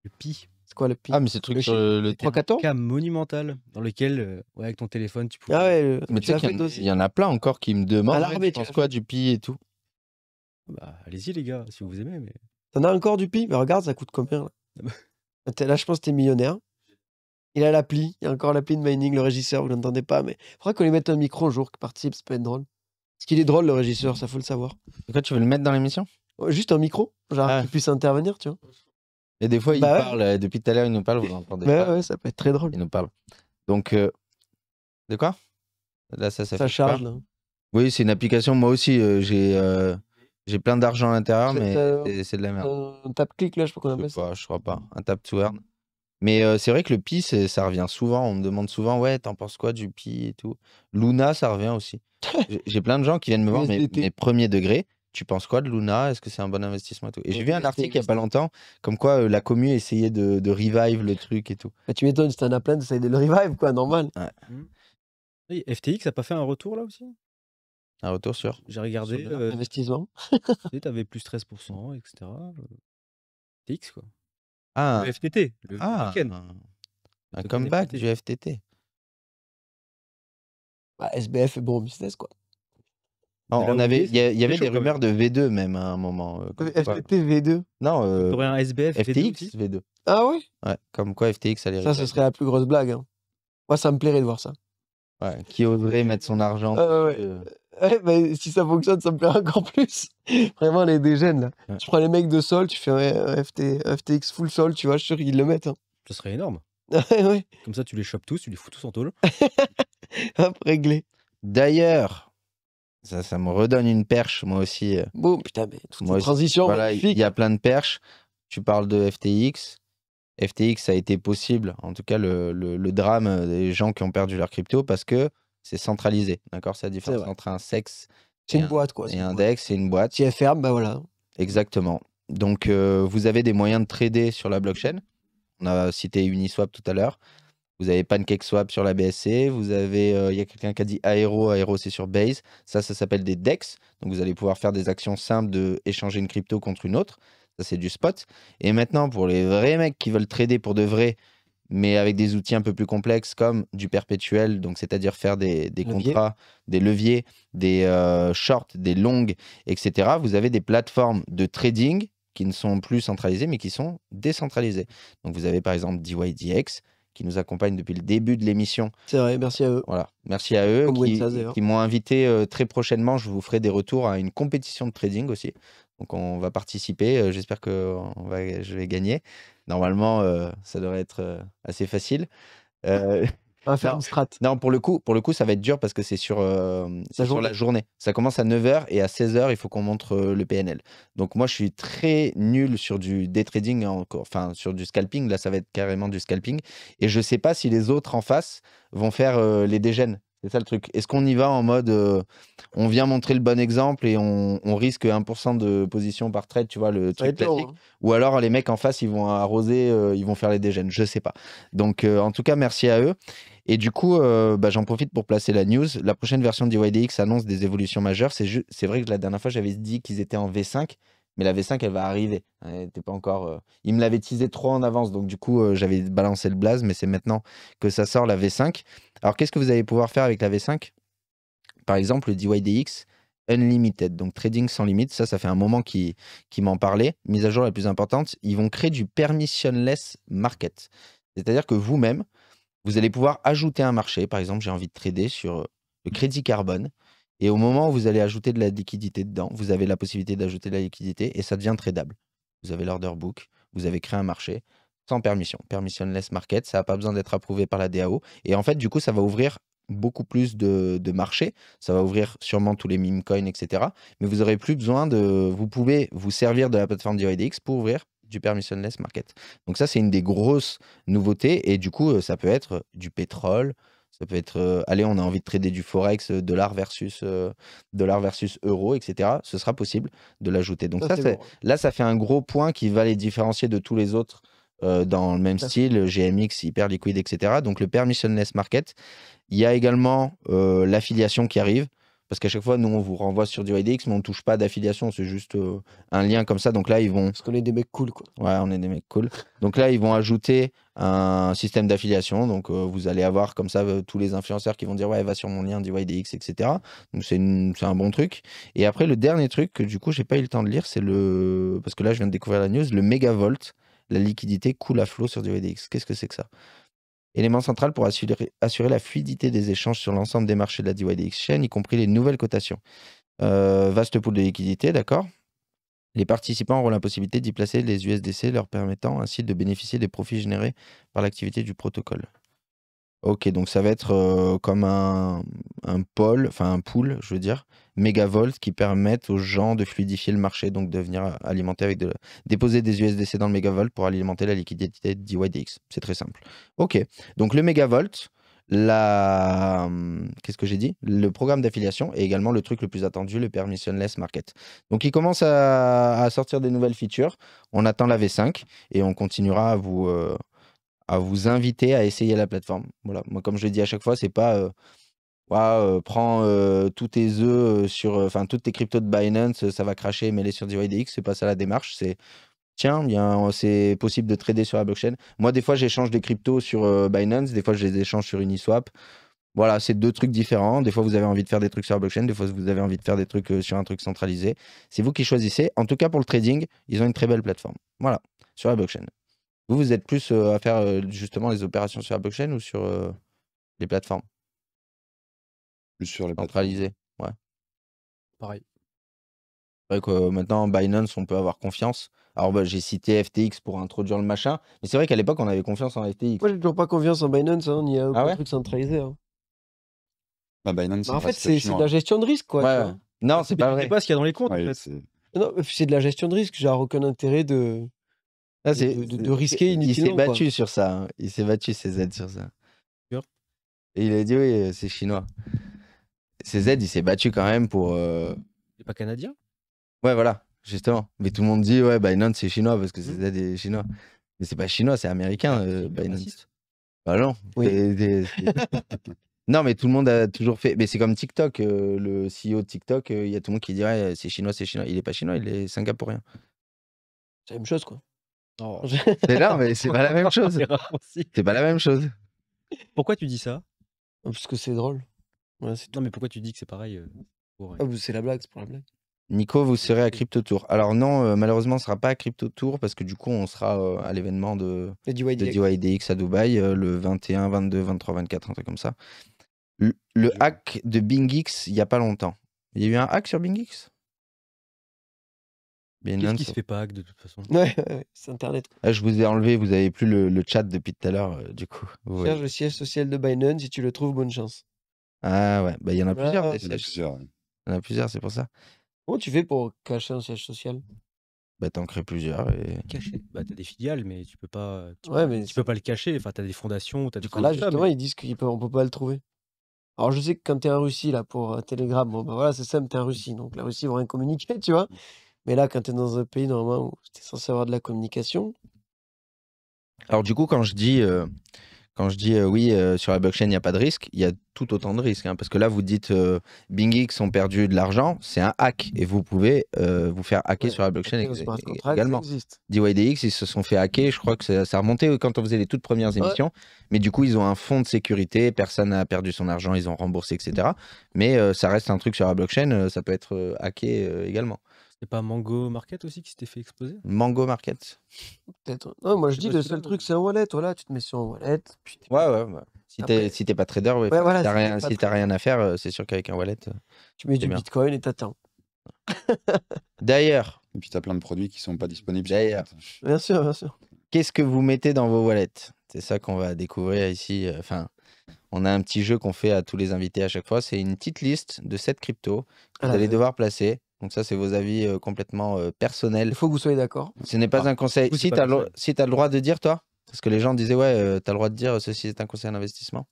Du Pi. C'est quoi le Pi Ah, mais c'est le truc Le sur, un cas monumental dans lequel, ouais, avec ton téléphone, tu pouvais. Ah ouais, Mais tu sais qu'il y il y en a plein encore qui me demandent: Alors, l'armée, tu penses quoi du Pi et tout?» Bah, allez-y les gars, si vous aimez, T'en as encore du Pi? Mais bah, regarde, ça coûte combien là? là, je pense que t'es millionnaire. Il a l'appli, il y a encore l'appli de Mining, le régisseur, vous l'entendez pas, mais il faudra qu'on lui mette un micro un jour qui participe, ça peut être drôle. Parce qu'il est drôle, le régisseur, ça faut le savoir. Et quoi, tu veux le mettre dans l'émission Juste un micro, genre ah. qu'il puisse intervenir, tu vois. Et des fois, il bah parle, euh, depuis tout à l'heure, il nous parle, vous entendez bah pas. Ouais, ça peut être très drôle. Il nous parle. Donc, euh, de quoi Là, ça, ça, charge, Oui, c'est une application, moi aussi, euh, j'ai. J'ai plein d'argent à l'intérieur, mais c'est de la merde. Un tap clic là, je sais pas qu'on appelle ça. je crois pas. Un tap to earn. Mais c'est vrai que le pi, ça revient souvent. On me demande souvent, ouais, t'en penses quoi du pi et tout. Luna, ça revient aussi. J'ai plein de gens qui viennent me voir, mes, premiers degrés. Tu penses quoi de Luna Est-ce que c'est un bon investissement et, tout. et j'ai vu un article il n'y a pas longtemps, comme quoi la commu essayait de, revive le truc et tout. Bah, tu m'étonnes, si t'en as plein, d'essayer de le revive, quoi, normal. Ouais. Mmh. FTX n'a pas fait un retour là aussi Un retour sûr J'ai regardé. l'investissement tu avais plus 13%, etc. FTX, quoi. Ah. Le FTT. Le ah. Un comeback du FTT. Bah, SBF et Bureau Business, quoi. on avait, il y, avait des rumeurs de V2 même hein, à un moment. Euh, euh, FTT V2. Non, euh, aurait un SBF FTX V2. Ah ouais comme quoi FTX allait. Ça, ce serait la plus grosse blague. Hein. Moi, ça me plairait de voir ça. Ouais, qui oserait mettre son argent. Euh, Ouais, si ça fonctionne, ça me plairait encore plus. Vraiment, les dégènes, là. Tu prends les mecs de sol, tu fais FT, FTX full sol, tu vois, je suis sûr qu'ils le mettent. Hein. Ça serait énorme. Comme ça, tu les chopes tous, tu les fous tous en tôle. Hop, réglé. D'ailleurs, ça, ça me redonne une perche, moi aussi. Euh. Bon, putain, mais toute transition Il y a plein de perches. Tu parles de FTX. FTX ça a été possible, en tout cas le, le drame des gens qui ont perdu leur crypto, parce que c'est centralisé, d'accord C'est la différence entre un sexe et, une boîte, quoi, et un dex, c'est une boîte. Si elle ferme, ben voilà. Exactement. Donc, euh, vous avez des moyens de trader sur la blockchain. On a cité Uniswap tout à l'heure. Vous avez PancakeSwap sur la BSC. Vous avez, euh, il y a quelqu'un qui a dit Aero. Aero, c'est sur Base. Ça, ça s'appelle des DEX. Donc, vous allez pouvoir faire des actions simples de échanger une crypto contre une autre. Ça, c'est du spot. Et maintenant, pour les vrais mecs qui veulent trader pour de vrais mais avec des outils un peu plus complexes comme du perpétuel, donc c'est-à-dire faire des, contrats, des leviers, des euh, shorts, des longues, etc. Vous avez des plateformes de trading qui ne sont plus centralisées, mais qui sont décentralisées. Donc vous avez par exemple DYDX qui nous accompagne depuis le début de l'émission. C'est vrai, merci à eux. Voilà, merci à eux qui, qui m'ont invité euh, très prochainement. Je vous ferai des retours à une compétition de trading aussi. Donc on va participer. Euh, j'espère que je vais gagner. Normalement, euh, ça devrait être euh, assez facile. Euh, On va faire un strat. Non, pour le, coup, pour le coup, ça va être dur parce que c'est sur, la, journée. Ça commence à 9h et à 16h, il faut qu'on montre le PNL. Donc moi, je suis très nul sur du day trading, encore, enfin sur du scalping. Là, ça va être carrément du scalping. Et je ne sais pas si les autres en face vont faire les dégènes. C'est ça le truc. Est-ce qu'on y va en mode euh, on vient montrer le bon exemple et on, risque 1% de position par trade, tu vois, le trade classique. Hein. Ou alors les mecs en face, ils vont arroser, euh, ils vont faire les dégènes, je sais pas. Donc euh, en tout cas, merci à eux. Et du coup, bah, j'en profite pour placer la news. La prochaine version du annonce des évolutions majeures. C'est, c'est vrai que la dernière fois, j'avais dit qu'ils étaient en V5 mais la V5, elle va arriver. Elle pas encore. Euh, il me l'avait teasé trop en avance, donc du coup, euh, j'avais balancé le blaze, mais c'est maintenant que ça sort la V5. Alors, qu'est-ce que vous allez pouvoir faire avec la V5 Par exemple, le DYDX Unlimited, donc trading sans limite. Ça, ça fait un moment qui m'en parlait. Mise à jour la plus importante, ils vont créer du permissionless market. C'est-à-dire que vous-même, vous allez pouvoir ajouter un marché. Par exemple, j'ai envie de trader sur euh, le crédit carbone. Et au moment où vous allez ajouter de la liquidité dedans, vous avez la possibilité d'ajouter de la liquidité et ça devient tradable. Vous avez l'order book, vous avez créé un marché sans permission. Permissionless market, ça n'a pas besoin d'être approuvé par la DAO. Et en fait, du coup, ça va ouvrir beaucoup plus de, marchés. Ça va ouvrir sûrement tous les meme coins, etc. Mais vous n'aurez plus besoin de. Vous pouvez vous servir de la plateforme d'IOIDX pour ouvrir du permissionless market. Donc, ça, c'est une des grosses nouveautés. Et du coup, ça peut être du pétrole, ça peut être, euh, allez, on a envie de trader du forex, euh, dollar versus euh, dollar versus euro, etc. Ce sera possible de l'ajouter. Donc ça, là, ça fait un gros point qui va les différencier de tous les autres dans le même style, GMX, hyper liquide, etc. Donc le permissionless market. Il y a également l'affiliation qui arrive. Parce qu'à chaque fois, nous, on vous renvoie sur du mais on touche pas d'affiliation, c'est juste euh, un lien comme ça. Donc là, ils vont. Parce que les des mecs cool, quoi. Ouais, on est des mecs cool. Donc là, ils vont ajouter un système d'affiliation. Donc euh, vous allez avoir comme ça euh, tous les influenceurs qui vont dire Ouais, va sur mon lien du etc. Donc c'est un bon truc. Et après, le dernier truc que du coup, j'ai pas eu le temps de lire, c'est le. Parce que là, je viens de découvrir la news, le mégavolt, la liquidité coule à flot sur du Qu'est-ce que c'est que ça élément central pour assurer, la fluidité des échanges sur l'ensemble des marchés de la DYDX chain, y compris les nouvelles cotations. Euh, vaste pool de liquidités, d'accord les participants auront la possibilité d'y placer les USDC, leur permettant ainsi de bénéficier des profits générés par l'activité du protocole. Ok, donc ça va être euh, comme un, pôle, enfin un pool, je veux dire, mégavolts qui permettent aux gens de fluidifier le marché, donc de venir alimenter avec de, déposer des USDC dans le mégavolt pour alimenter la liquidité d'YDX. C'est très simple. Ok, donc le mégavolt, la hum, qu'est-ce que j'ai dit le programme d'affiliation et également le truc le plus attendu le permissionless market donc il commence à, sortir des nouvelles features on attend la V5 et on continuera à vous euh, à vous inviter à essayer la plateforme. Voilà. Moi, comme je le dis à chaque fois, c'est pas euh, euh, prends euh, tous tes œufs sur, enfin toutes tes cryptos de Binance, ça va cracher, mets les sur DYDX, c'est pas ça la démarche. C'est tiens, c'est possible de trader sur la blockchain. Moi, des fois, j'échange des cryptos sur Binance, des fois, je les échange sur Uniswap. Voilà, c'est deux trucs différents. Des fois, vous avez envie de faire des trucs sur la blockchain, des fois, vous avez envie de faire des trucs sur un truc centralisé. C'est vous qui choisissez. En tout cas, pour le trading, ils ont une très belle plateforme. Voilà, sur la blockchain. Vous, vous êtes plus euh, à faire euh, justement les opérations sur la blockchain ou sur euh, les plateformes Plus sur les Centralisées, ouais. Pareil. C'est vrai que maintenant, Binance, on peut avoir confiance. Alors, bah, j'ai cité FTX pour introduire le machin, mais c'est vrai qu'à l'époque, on avait confiance en FTX. Moi, j'ai toujours pas confiance en Binance, on hein, y a ah aucun truc centralisé. Hein. Bah, Binance, bah, en fait, c'est de la hein. gestion de risque, quoi. Non, c'est pas vrai. ce qu'il y a dans les comptes, c'est de la gestion de risque. J'ai aucun intérêt de. Ah, c'est de, de, risquer inutilement. Hein. Il s'est battu sur ça. Il s'est battu, CZ, sur ça. Et il a dit, oui, euh, c'est chinois. CZ, il s'est battu quand même pour. Euh, il n'est pas canadien Ouais, voilà, justement. Mais tout le monde dit, ouais, Binance, c'est chinois parce que CZ mmh. est chinois. Mais c'est pas chinois, c'est américain, ah, euh, Bah non. non, mais tout le monde a toujours fait. Mais c'est comme TikTok, euh, le CEO de TikTok, il y a tout le monde qui dirait, c'est chinois, c'est chinois. Il est pas chinois, il est singapourien. C'est la même chose, quoi. Oh. C'est là, mais c'est pas la même chose. C'est pas la même chose. Pourquoi tu dis ça Parce que c'est drôle. non, mais pourquoi tu dis que c'est pareil euh, euh, ah, C'est la blague, c'est pour la blague. Nico, vous serez à Crypto Tour Alors non, euh, malheureusement, on sera pas à Crypto Tour parce que du coup, on sera à l'événement de, DYDX à Dubaï le 21, 22, 23, 24, un truc comme ça. Le, hack de BingX, il n'y a pas longtemps. Il y a eu un hack sur BingX Qu'est-ce qui se fait pas de toute façon Ouais, c'est Internet. Ah, je vous ai enlevé, vous avez plus le, le chat depuis tout à l'heure, euh, du coup. Cherche le siège social de Binance, si tu le trouves, bonne chance. Ah ouais, bah, il y en a plusieurs. il y en a plusieurs, il y en a plusieurs c'est pour ça. Comment tu fais pour cacher un siège social bah, t'en crées plusieurs. Et... Cacher. Bah, t'as des filiales, mais tu peux pas, ouais, mais tu peux pas le cacher. Enfin, t'as des fondations. t'as du là, justement, ils disent qu'on peut, on peut pas le trouver. Alors, je sais que quand t'es en Russie, là, pour euh, Telegram, bon, bah voilà, c'est simple, t'es en Russie. Donc, la Russie, va vont rien communiquer, tu vois. Mm. Mais là, quand tu es dans un pays normalement où tu es censé avoir de la communication. Alors, du coup, quand je dis, euh, quand je dis euh, oui, euh, sur la blockchain, il n'y a pas de risque, il y a tout autant de risques. Hein, parce que là, vous dites BingX ont perdu de l'argent, c'est un hack. Et vous pouvez vous faire hacker sur la blockchain également. DYDX, ils se sont fait hacker. Je crois que ça, ça remontait quand on faisait les toutes premières émissions. Mais du coup, ils ont un fonds de sécurité. Personne n'a perdu son argent, ils ont remboursé, etc. Mais ça reste un truc sur la blockchain, ça peut être hacké également. C'est pas Mango Market aussi qui s'était fait exploser Mango Market. Peut-être. moi je, dis le seul truc, c'est un wallet. Voilà, tu te mets sur un wallet. Ouais, ouais. Si t'es si pas trader, ouais, si t'as rien, rien, à faire, euh, c'est sûr qu'avec un wallet. Euh, tu mets du bitcoin et t'attends. D'ailleurs. Et puis t'as plein de produits qui sont pas disponibles. D'ailleurs. Bien sûr, bien sûr. Qu'est-ce que vous mettez dans vos wallets C'est ça qu'on va découvrir ici. Euh, enfin on a un petit jeu qu'on fait à tous les invités à chaque fois. C'est une petite liste de 7 cryptos que vous allez devoir placer donc ça, c'est vos avis euh, complètement euh, personnels. Il faut que vous soyez d'accord. Ce n'est pas bah, un conseil. Si tu as, le... droit de dire, toi, parce que les gens disaient, ouais, euh, tu as le droit de dire ceci est un conseil en investissement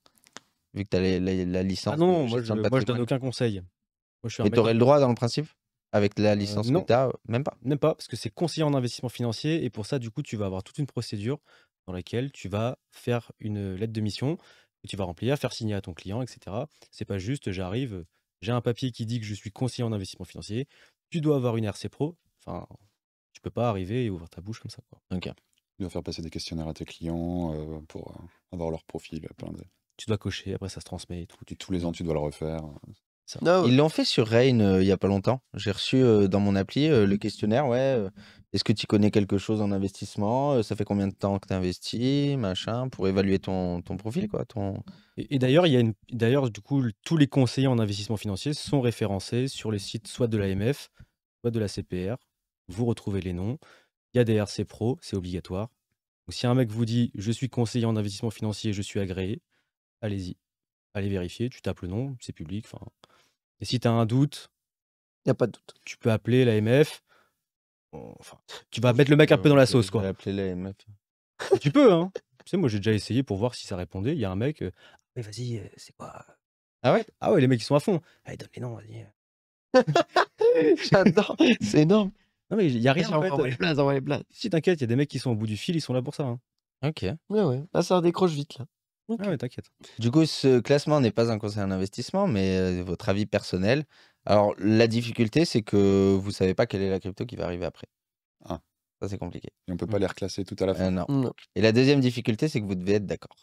vu que tu as la licence. Ah non, moi, je, donne aucun conseil. Et tu aurais le droit dans le principe avec la licence que tu as, même pas. Même pas, parce que c'est conseiller en investissement financier et pour ça, du coup, tu vas avoir toute une procédure dans laquelle tu vas faire une lettre de mission que tu vas remplir, faire signer à ton client, etc. C'est pas juste, j'arrive, j'ai un papier qui dit que je suis conseiller en investissement financier, tu dois avoir une RC Pro. Enfin, tu peux pas arriver et ouvrir ta bouche comme ça. Quoi. Tu dois faire passer des questionnaires à tes clients euh, pour euh, avoir leur profil. Euh, plein de... Tu dois cocher, après ça se transmet et tout. tous les ans, tu dois le refaire. Ils l'ont fait sur Rain il n'y a pas longtemps. J'ai reçu dans mon appli le questionnaire, ouais, est-ce que tu connais quelque chose en investissement? Euh, ça fait combien de temps que tu investis? Machin, pour évaluer ton profil quoi, ton Et d'ailleurs, il une du coup, tous les conseillers en investissement financier sont référencés sur les sites soit de l'AMF, soit de la CPR. Vous retrouvez les noms. Il y a des RC Pro, c'est obligatoire. si un mec vous dit: «Je suis conseiller en investissement financier, je suis agréé», allez-y. Allez vérifier, tu tapes le nom, c'est public, et si tu as un doute Il y a pas de doute. tu peux appeler l'AMF tu vas mettre le mec un euh, peu dans la sauce, quoi. tu peux, hein. Tu sais, moi, j'ai déjà essayé pour voir si ça répondait. Il y a un mec. Mais euh, ah vas-y, euh, c'est quoi Ah ouais Ah ouais, les mecs, qui sont à fond. Allez, donne les noms, vas-y. J'adore, c'est énorme. Non, mais il y a rien, en les les Si t'inquiète, il y a des mecs qui sont au bout du fil, ils sont là pour ça. Hein. Ok. Ouais, ouais. Là, ça décroche vite, là. Ah ouais, t'inquiète. Du coup, ce classement n'est pas un conseil en investissement, mais votre avis personnel alors, la difficulté, c'est que vous savez pas quelle est la crypto qui va arriver après. Ah. Ça, c'est compliqué. Et on peut pas mmh. les reclasser tout à la fin. Euh, mmh. Et la deuxième difficulté, c'est que vous devez être d'accord.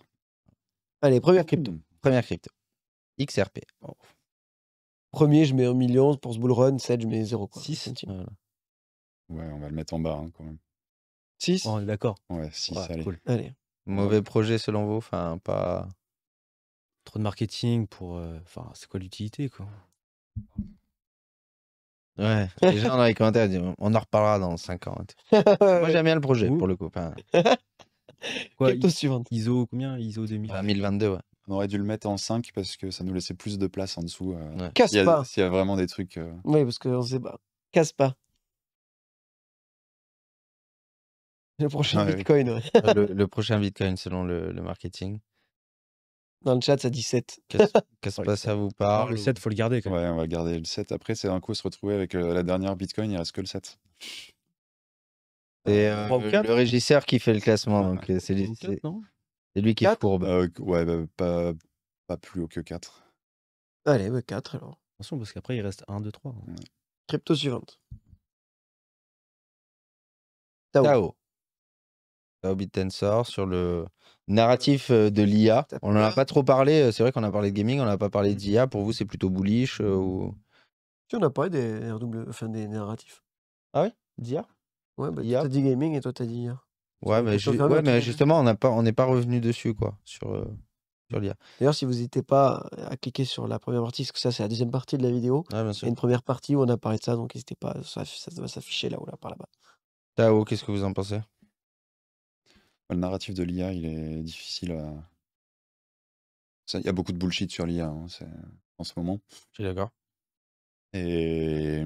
Allez, ah, mmh. première crypto. Première crypto. XRP. Oh. Premier, je mets 1 million. Pour ce bull run, 7, je mets 0. 6 Ouais, on va le mettre en bas hein, quand même. 6 On est d'accord. Ouais, six, allez. Mauvais projet selon vous Enfin, pas. Trop de marketing pour. Euh, enfin, c'est quoi l'utilité quoi Ouais, les gens dans les commentaires on en reparlera dans 50. ans. Moi j'aime bien le projet pour le coup. suivante. ISO combien ISO 2000 2022, On aurait dû le mettre en 5 parce que ça nous laissait plus de place en dessous. Euh. Casse pas. S'il y a vraiment des trucs. Euh. Oui, parce qu'on sait pas. Casse pas. Le prochain Bitcoin, Le, prochain Bitcoin selon le marketing. Dans le chat, ça dit 7. ça vous ah parle Le 7, faut le garder quand même. Ouais, on va garder le 7. Après, c'est un coup se retrouver avec euh, la dernière Bitcoin, il reste que le 7. Et euh, euh, le régisseur qui fait le classement. donc c'est lui, qui courbe. ouais, bah, pas, plus haut que 4. Allez, 4 alors. Attention, parce qu'après, il reste 1, 2, 3. Crypto suivante. Tao. Tensor, sur le narratif de l'IA. On n'en a pas trop parlé, c'est vrai qu'on a parlé de gaming, on n'a pas parlé d'IA. Pour vous, c'est plutôt bullish ou... Si, on a parlé des, des narratifs. Ah oui D'IA Ouais, bah, t'as dit gaming et toi as dit IA. Ouais, mais, justement, on n'est pas, on pas revenu dessus, quoi, sur, sur l'IA. D'ailleurs, si vous n'hésitez pas à cliquer sur la première partie, parce que ça, c'est la deuxième partie de la vidéo. Il y a une première partie où on a parlé de ça, donc n'hésitez pas, ça, ça va s'afficher là ou là, par là-bas. Tao, qu'est-ce que vous en pensez le narratif de l'IA, il est difficile à. Il y a beaucoup de bullshit sur l'IA hein, en ce moment. Je suis d'accord. Et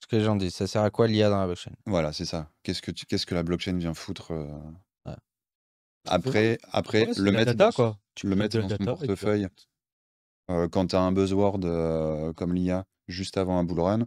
Ce que j'en dis, ça sert à quoi l'IA dans la blockchain voilà, c'est ça. Qu'est-ce que, qu'est-ce que la blockchain vient foutre euh, Après, après le, mettre dans, quoi. Tu le mets dans euh portefeuille. Euh, quand tu as un buzzword comme l'IA juste avant un bull run,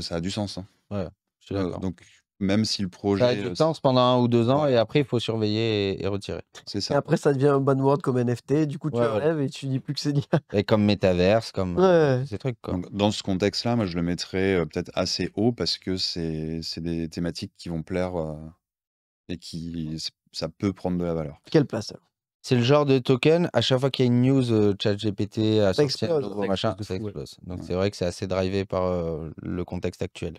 ça a du sens. Hein. Ouais, Je suis d'accord. donc, même si le projet. Ça de euh, temps pendant un ou deux ans et après il faut surveiller et, retirer. C'est ça. Et après ça devient un banword comme NFT, du coup tu ouais, enlèves et tu dis plus que c'est lié. Et comme métaverse, comme euh, ces trucs. dans ce contexte-là, moi je le mettrais euh, peut-être assez haut parce que c'est des thématiques qui vont plaire et qui ça peut prendre de la valeur. Quelle place c'est le genre de token, à chaque fois qu'il y a une news, chat ChatGPT a ça explose. Donc c'est vrai que c'est assez drivé par le contexte actuel.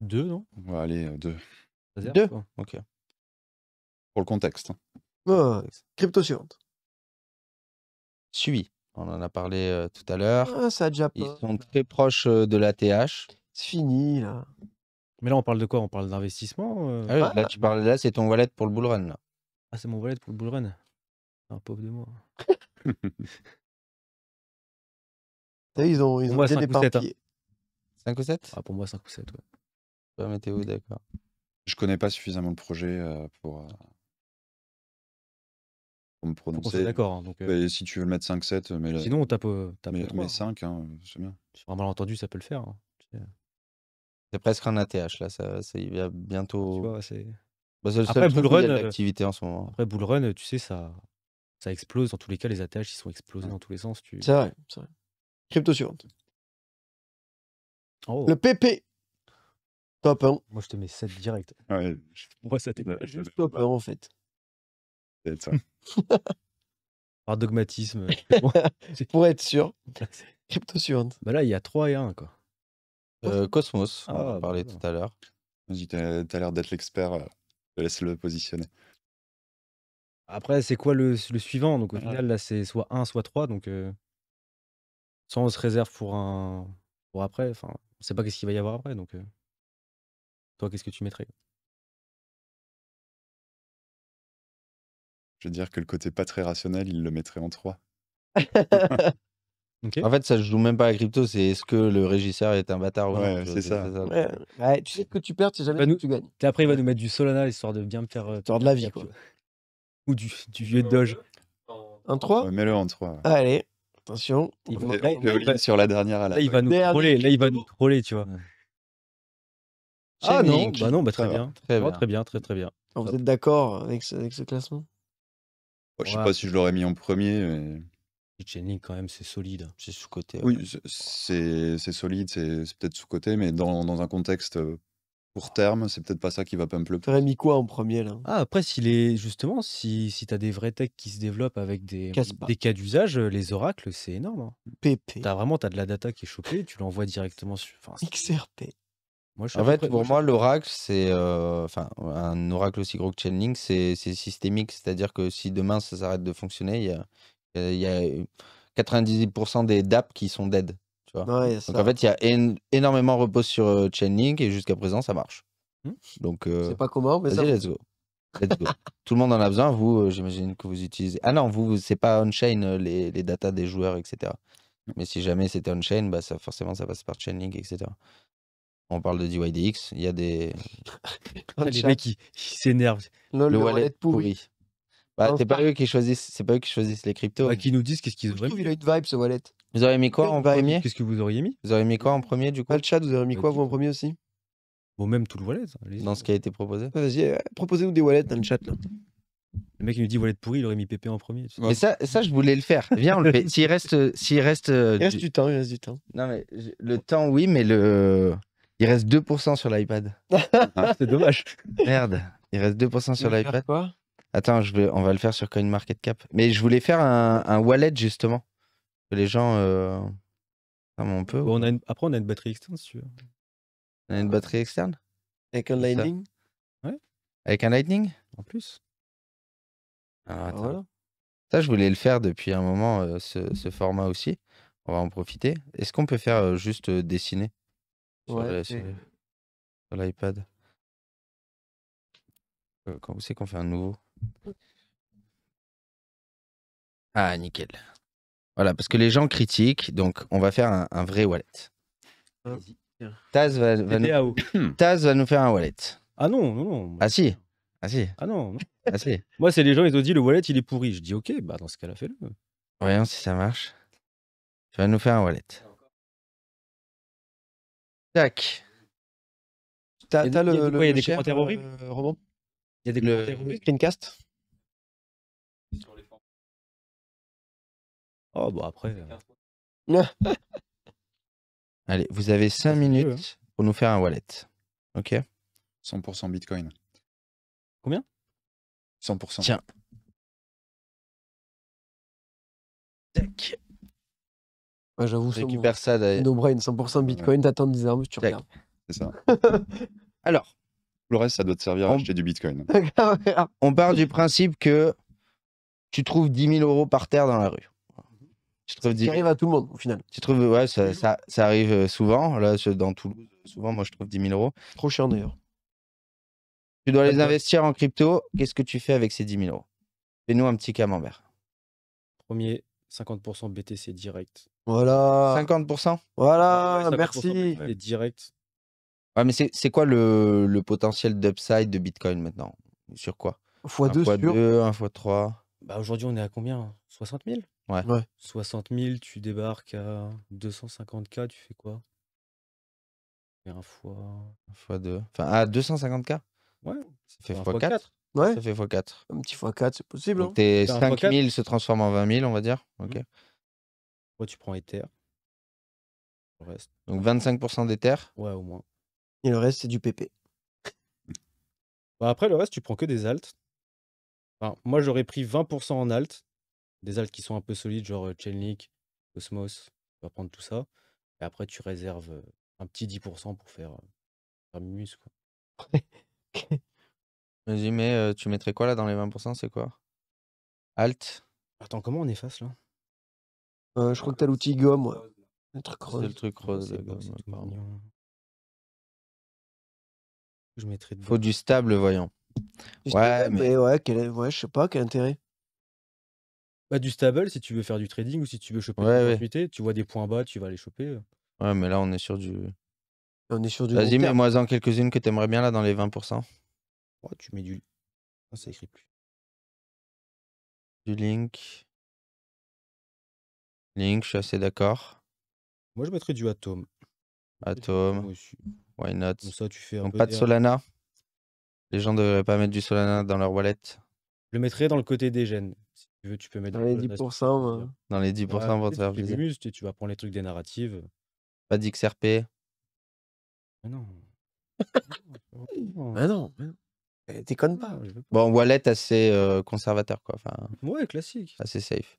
Deux, non ouais, deux. Deux. Ok. Pour le contexte. Hein. crypto suivante. Suis. on en a parlé tout à l'heure. Ah, ça a déjà Ils sont très proches de l'ATH. C'est fini, là. Mais là, on parle de quoi On parle d'investissement Ah là, bah tu parles, là, c'est ton wallet pour le bullrun. Là. Ah, c'est mon wallet pour le bullrun run. Un ah, pauvre de moi. Ils ont, ils bien 5 ou 7 hein. Ah, pour moi, 5 ou 7. Ouais. Mettez-vous d'accord. Je connais pas suffisamment le projet euh, pour, euh, pour, me prononcer. D'accord. hein, donc, euh si tu veux le mettre 5-7, mais, sinon, on tape, euh, tape mais, 3. mais 5, hein. hein, c'est bien. Sur un malentendu, ça peut le faire. hein. C'est presque un ATH, là. Ça, ça- bah, il y a bientôt. c'est... Bah, le seul Après, Bullrun, en ce moment. Après, Bull Run, tu sais, ça, ça explose. Dans tous les cas, les ATH, ils sont explosés dans tous les sens. Tu... C'est vrai, Crypto suivante. Oh, Le PP. Top Moi, je te mets 7 direct. Ouais. Moi, ça t'est Juste top 1, en fait. C'est ça. Par dogmatisme. Pour être sûr. Crypto suivante. Bah là, il y a 3 et 1, quoi. Euh, Cosmos, on ah, en parlait tout à l'heure. Vas-y, t'as, as, l'air d'être l'expert. Je euh, te laisse le positionner. Après, c'est quoi le, suivant Donc, au ah. final, là, c'est soit 1, soit 3. Donc, euh, sans on se réserve pour un. pour après. Enfin, on sait pas qu'est-ce qu'il va y avoir après. Donc. Toi, qu'est-ce que tu mettrais Je veux dire que le côté pas très rationnel, il le mettrait en 3. En fait, ça ne joue même pas à crypto, c'est est-ce que le régisseur est un bâtard ou Ouais, c'est ça. tu sais que tu perds, tu jamais que tu gagnes. après, il va nous mettre du Solana, histoire de bien me faire. Euh, histoire de la vie, quoi. Ou du, du vieux Doge. en 3 ouais, Mets-le en 3. Allez, attention. Il va... Sur la dernière il va nous troller, là, il va nous troller, tu vois. Ah non, bah non, bah très, bien. Très, bien. très bien, très très bien. vous êtes d'accord avec, ce- classement Je ne sais pas si je l'aurais mis en premier. mais- quand même, c'est solide. C'est sous-côté. Oui, c'est solide, c'est peut-être sous-côté, mais dans, un contexte euh, court terme, c'est peut-être pas ça qui va pump le plus. mis quoi en premier là Ah, après, justement, si, si tu as des vrais techs qui se développent avec des, des cas d'usage, euh, les oracles, c'est énorme. Hein. PP, T'as vraiment de la data qui est chopée, tu l'envoies directement sur. Enfin, XRP en fait, pour moi, l'oracle, c'est. Euh, enfin, un oracle aussi gros que Chainlink, c'est systémique. C'est-à-dire que si demain ça s'arrête de fonctionner, il y a, euh, il y a 98% des DApps qui sont dead. Tu vois Donc en fait, il y a énormément repose repos sur euh, Chainlink et jusqu'à présent, ça marche. Mmh. Donc. c'est pas comment, mais ça. Tout le monde en a besoin. Vous, j'imagine que vous utilisez. Ah non, vous, c'est pas on-chain les, les datas des joueurs, etc. Mais si jamais c'était on-chain, bah ça, forcément, ça passe par Chainlink, etc. On parle de DYDX, il y a des. les mecs qui s'énervent. Le, le, wallet, pourri. Bah, c'est pas, eux qui choisissent, c'est pas eux qui choisissent les cryptos. Bah, qui nous disent qu'est-ce qu'ils auraient mis. Il a une vibe ce wallet. Vous auriez mis quoi en premier Qu'est-ce que vous auriez mis Vous auriez mis quoi en premier du coup le chat, vous auriez mis bah, quoi vous en premier aussi Bon, même tout le wallet. Hein, dans ce qui a été proposé. Vas-y, euh, proposez-nous des wallets dans le chat là. Le mec il nous dit wallet pourri, il aurait mis PP en premier. Mais ça, ça, je voulais le faire. Viens, on le fait. S'il reste, s'il reste, euh, reste du... du temps, il reste du temps. Non mais le temps, oui, mais le il reste 2% sur l'iPad. Ah, c'est dommage. Merde, il reste 2% sur l'iPad. Attends, on va le faire sur CoinMarketCap. Mais je voulais faire un, wallet, justement. Que les gens. Euh... on peut. Après, on a une batterie externe, si tu veux. On a une batterie externe Avec un Lightning Ouais. Avec un Lightning En plus. Ah, ah, ça, je voulais le faire depuis un moment, euh, ce, format aussi. On va en profiter. Est-ce qu'on peut faire euh, juste euh, dessiner sur l'iPad. Euh, quand vous savez qu'on fait un nouveau? Ah, nickel. Voilà, parce que les gens critiquent, donc on va faire un, vrai wallet. Taz va, nous, faire un wallet. Ah non, non, non. Ah, ah si, ah si, non, non. Ah moi, c'est les gens, ils ont dit le wallet, il est pourri. Je dis, ok, bah dans ce cas-là, fait le Voyons si ça marche. Tu vas nous faire un wallet. Tac. T'as le, le, le, Il y a des commentaires euh, horribles euh, Il y a des le, Screencast Oh, bon, bah, après. Euh. Allez, vous avez 5 minutes hein. pour nous faire un wallet. Ok 100% Bitcoin. Combien 100%. Tiens. Tac j'avoue, c'est Récupère ça d'ailleurs. No 100% Bitcoin, t'attends 10 armes, tu regardes. C'est ça. Alors, le reste, ça doit te servir à acheter du bitcoin. Ah. on part du principe que tu trouves 10 000 euros par terre dans la rue. Tu trouves Qui arrive à tout le monde au final. Tu trouves, ça, arrive euh, souvent. Là, dans Toulouse, souvent, moi, je trouve 10 000 euros. Trop cher d'ailleurs. Tu dois les investir en crypto. Qu'est-ce que tu fais avec ces 10 000 euros Fais-nous un petit camembert. Premier, 50% BTC direct. Voilà. 50% Voilà, ah merci. Et direct. Ouais, mais c'est quoi le, le potentiel d'upside de Bitcoin maintenant Sur quoi x2 2, 1 x3. Bah aujourd'hui, on est à combien 60 000 ouais. 60 000, tu débarques à 250K, tu fais quoi 1 un fois. Un fois 2. Enfin, à ah, 250K Ouais. Ça fait x4. Ouais. Ça fait x4. Un petit x4, c'est possible. Donc, hein. tes 5 000 se transforment en 20 000, on va dire. Ok. Mmh tu prends Ether. Le reste. Donc 25% d'Ether Ouais, au moins. Et le reste, c'est du PP. Bah, après, le reste, tu prends que des alt moi, j'aurais pris 20% en alt. Des alt qui sont un peu solides, genre euh, Chainlink, Cosmos. Tu vas prendre tout ça. Et après, tu réserves euh, un petit 10% pour faire, euh, faire mimus. Vas-y, mais tu mettrais quoi là dans les 20% C'est quoi Alt Attends, comment on efface là euh, je crois que t'as l'outil gomme, Le truc C'est le truc rose, la Faut du stable, voyant. Ouais, mais- ouais, ouais, je sais pas, quel intérêt. Bah, du stable, si tu veux faire du trading ou si tu veux choper des tu vois des points bas, tu vas les choper. Euh. Ouais, mais là, on est sur du. On est sur du Vas-y, mets-moi en quelques-unes que t'aimerais bien, là, dans les 20%. Ouais, tu mets du. Ah, ça écrit plus. Du link. Link, je suis assez d'accord. Moi, je mettrais du Atom. Atom. Why not tu fais Donc, pas de Solana. Les gens devraient pas mettre du Solana dans leur wallet. Je le mettrais dans le côté des gènes. Si tu veux, tu peux mettre Dans les 10%, Dans les 10% pour te faire tu, tu, vas prendre les trucs des narratives. Pas d'XRP. Mais non. mais non. T'éconnes eh, pas. Bon, wallet assez euh, conservateur, quoi. Enfin, Ouais, classique. assez safe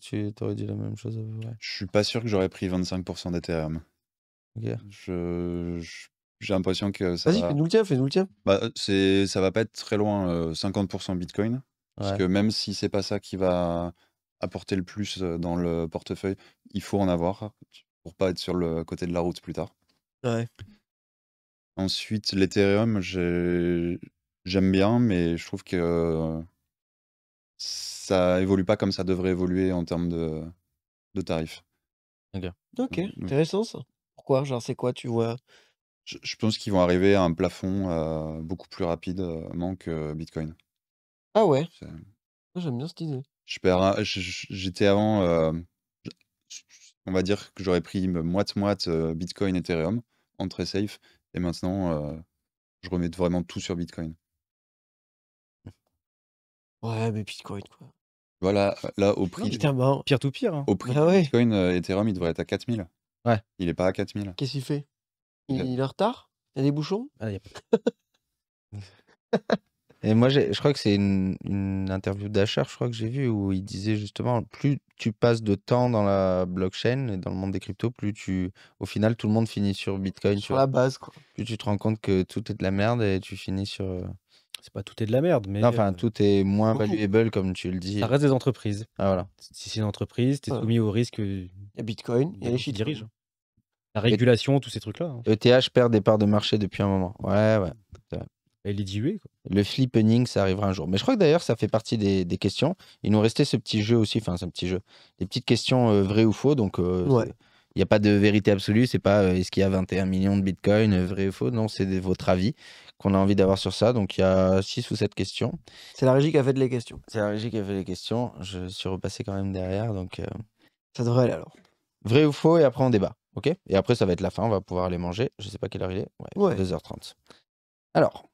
tu t'aurais dit la même chose à peu Je suis pas sûr que j'aurais pris 25 d'Ethereum. j'ai l'impression que ça Vas-y, fais-nous le fais-nous bah, euh, ça va pas être très loin, 50 euh, Bitcoin. Parce que même si c'est pas ça qui va apporter le plus, euh, dans le portefeuille, il faut en avoir pour pas être sur le côté de la route plus tard. Ensuite, l'Ethereum, j'aime bien, mais je trouve que ça évolue pas comme ça devrait évoluer en termes de, de tarifs. Ok, intéressant ça. Pourquoi Genre, c'est quoi Tu vois je, pense qu'ils vont arriver à un plafond euh, beaucoup plus rapidement que Bitcoin. Ah ouais J'aime bien cette idée. J'étais avant, euh, on va dire que j'aurais pris moite-moite euh, Bitcoin, Ethereum, en très safe. Et maintenant, je remets vraiment tout sur Bitcoin. Ouais, mais Bitcoin, quoi. Voilà, là, au prix. Pire tout pire. Hein. Au prix ah Bitcoin, Ethereum, il devrait être à 4000. Ouais. Il est pas à 4000. Qu'est-ce qu'il fait il, est en retard Il y a des bouchons Ah, a Et moi, je crois que c'est une, une interview d'Acher, je crois que j'ai vu, où il disait justement, plus tu passes de temps dans la blockchain et dans le monde des cryptos, plus tu, au final, tout le monde finit sur Bitcoin. Sur la base, quoi. Plus tu te rends compte que tout est de la merde et tu finis sur c'est pas tout est de la merde, mais. Enfin, tout est moins valuable, comme tu le dis. Ça reste des entreprises. Ah, voilà. Si c'est une entreprise, tu es soumis au risque. Euh, il Bitcoin, il y a les qui dirigent. Hein. La régulation, tous ces trucs-là. ETH hein. e perd des parts de marché depuis un moment. Ouais, ouais. elle est diluée Le flippening, ça arrivera un jour. Mais je crois que d'ailleurs, ça fait partie des, des, questions. Il nous restait ce petit jeu aussi, enfin, ce petit jeu. Des petites questions euh, vraies ou faux. Donc, euh, Il n'y a pas de vérité absolue, c'est pas est-ce qu'il y a 21 millions de bitcoin vrai ou faux, non, c'est votre avis qu'on a envie d'avoir sur ça. Donc il y a 6 ou 7 questions. C'est la régie qui a fait les questions. C'est la régie qui a fait les questions. Je suis repassé quand même derrière. Donc, euh, Ça devrait aller alors. Vrai ou faux, et après on débat. Ok Et après, ça va être la fin. On va pouvoir aller manger. Je sais pas quelle heure il est. Ouais, 2h30. Alors,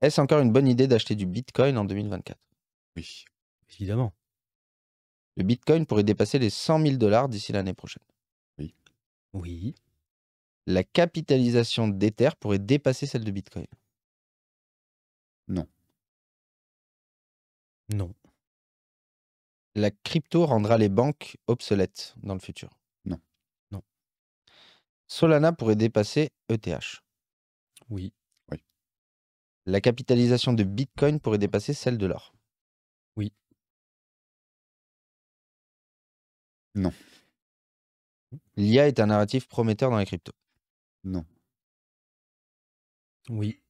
est-ce encore une bonne idée d'acheter du Bitcoin en 2024 Oui, évidemment. Le Bitcoin pourrait dépasser les 100 000 dollars d'ici l'année prochaine. Oui. Oui la capitalisation d'Ether pourrait dépasser celle de Bitcoin Non. Non. La crypto rendra les banques obsolètes dans le futur Non. Non. Solana pourrait dépasser ETH Oui. Oui. La capitalisation de Bitcoin pourrait dépasser celle de l'or Oui. Non. L'IA est un narratif prometteur dans les cryptos non. Oui.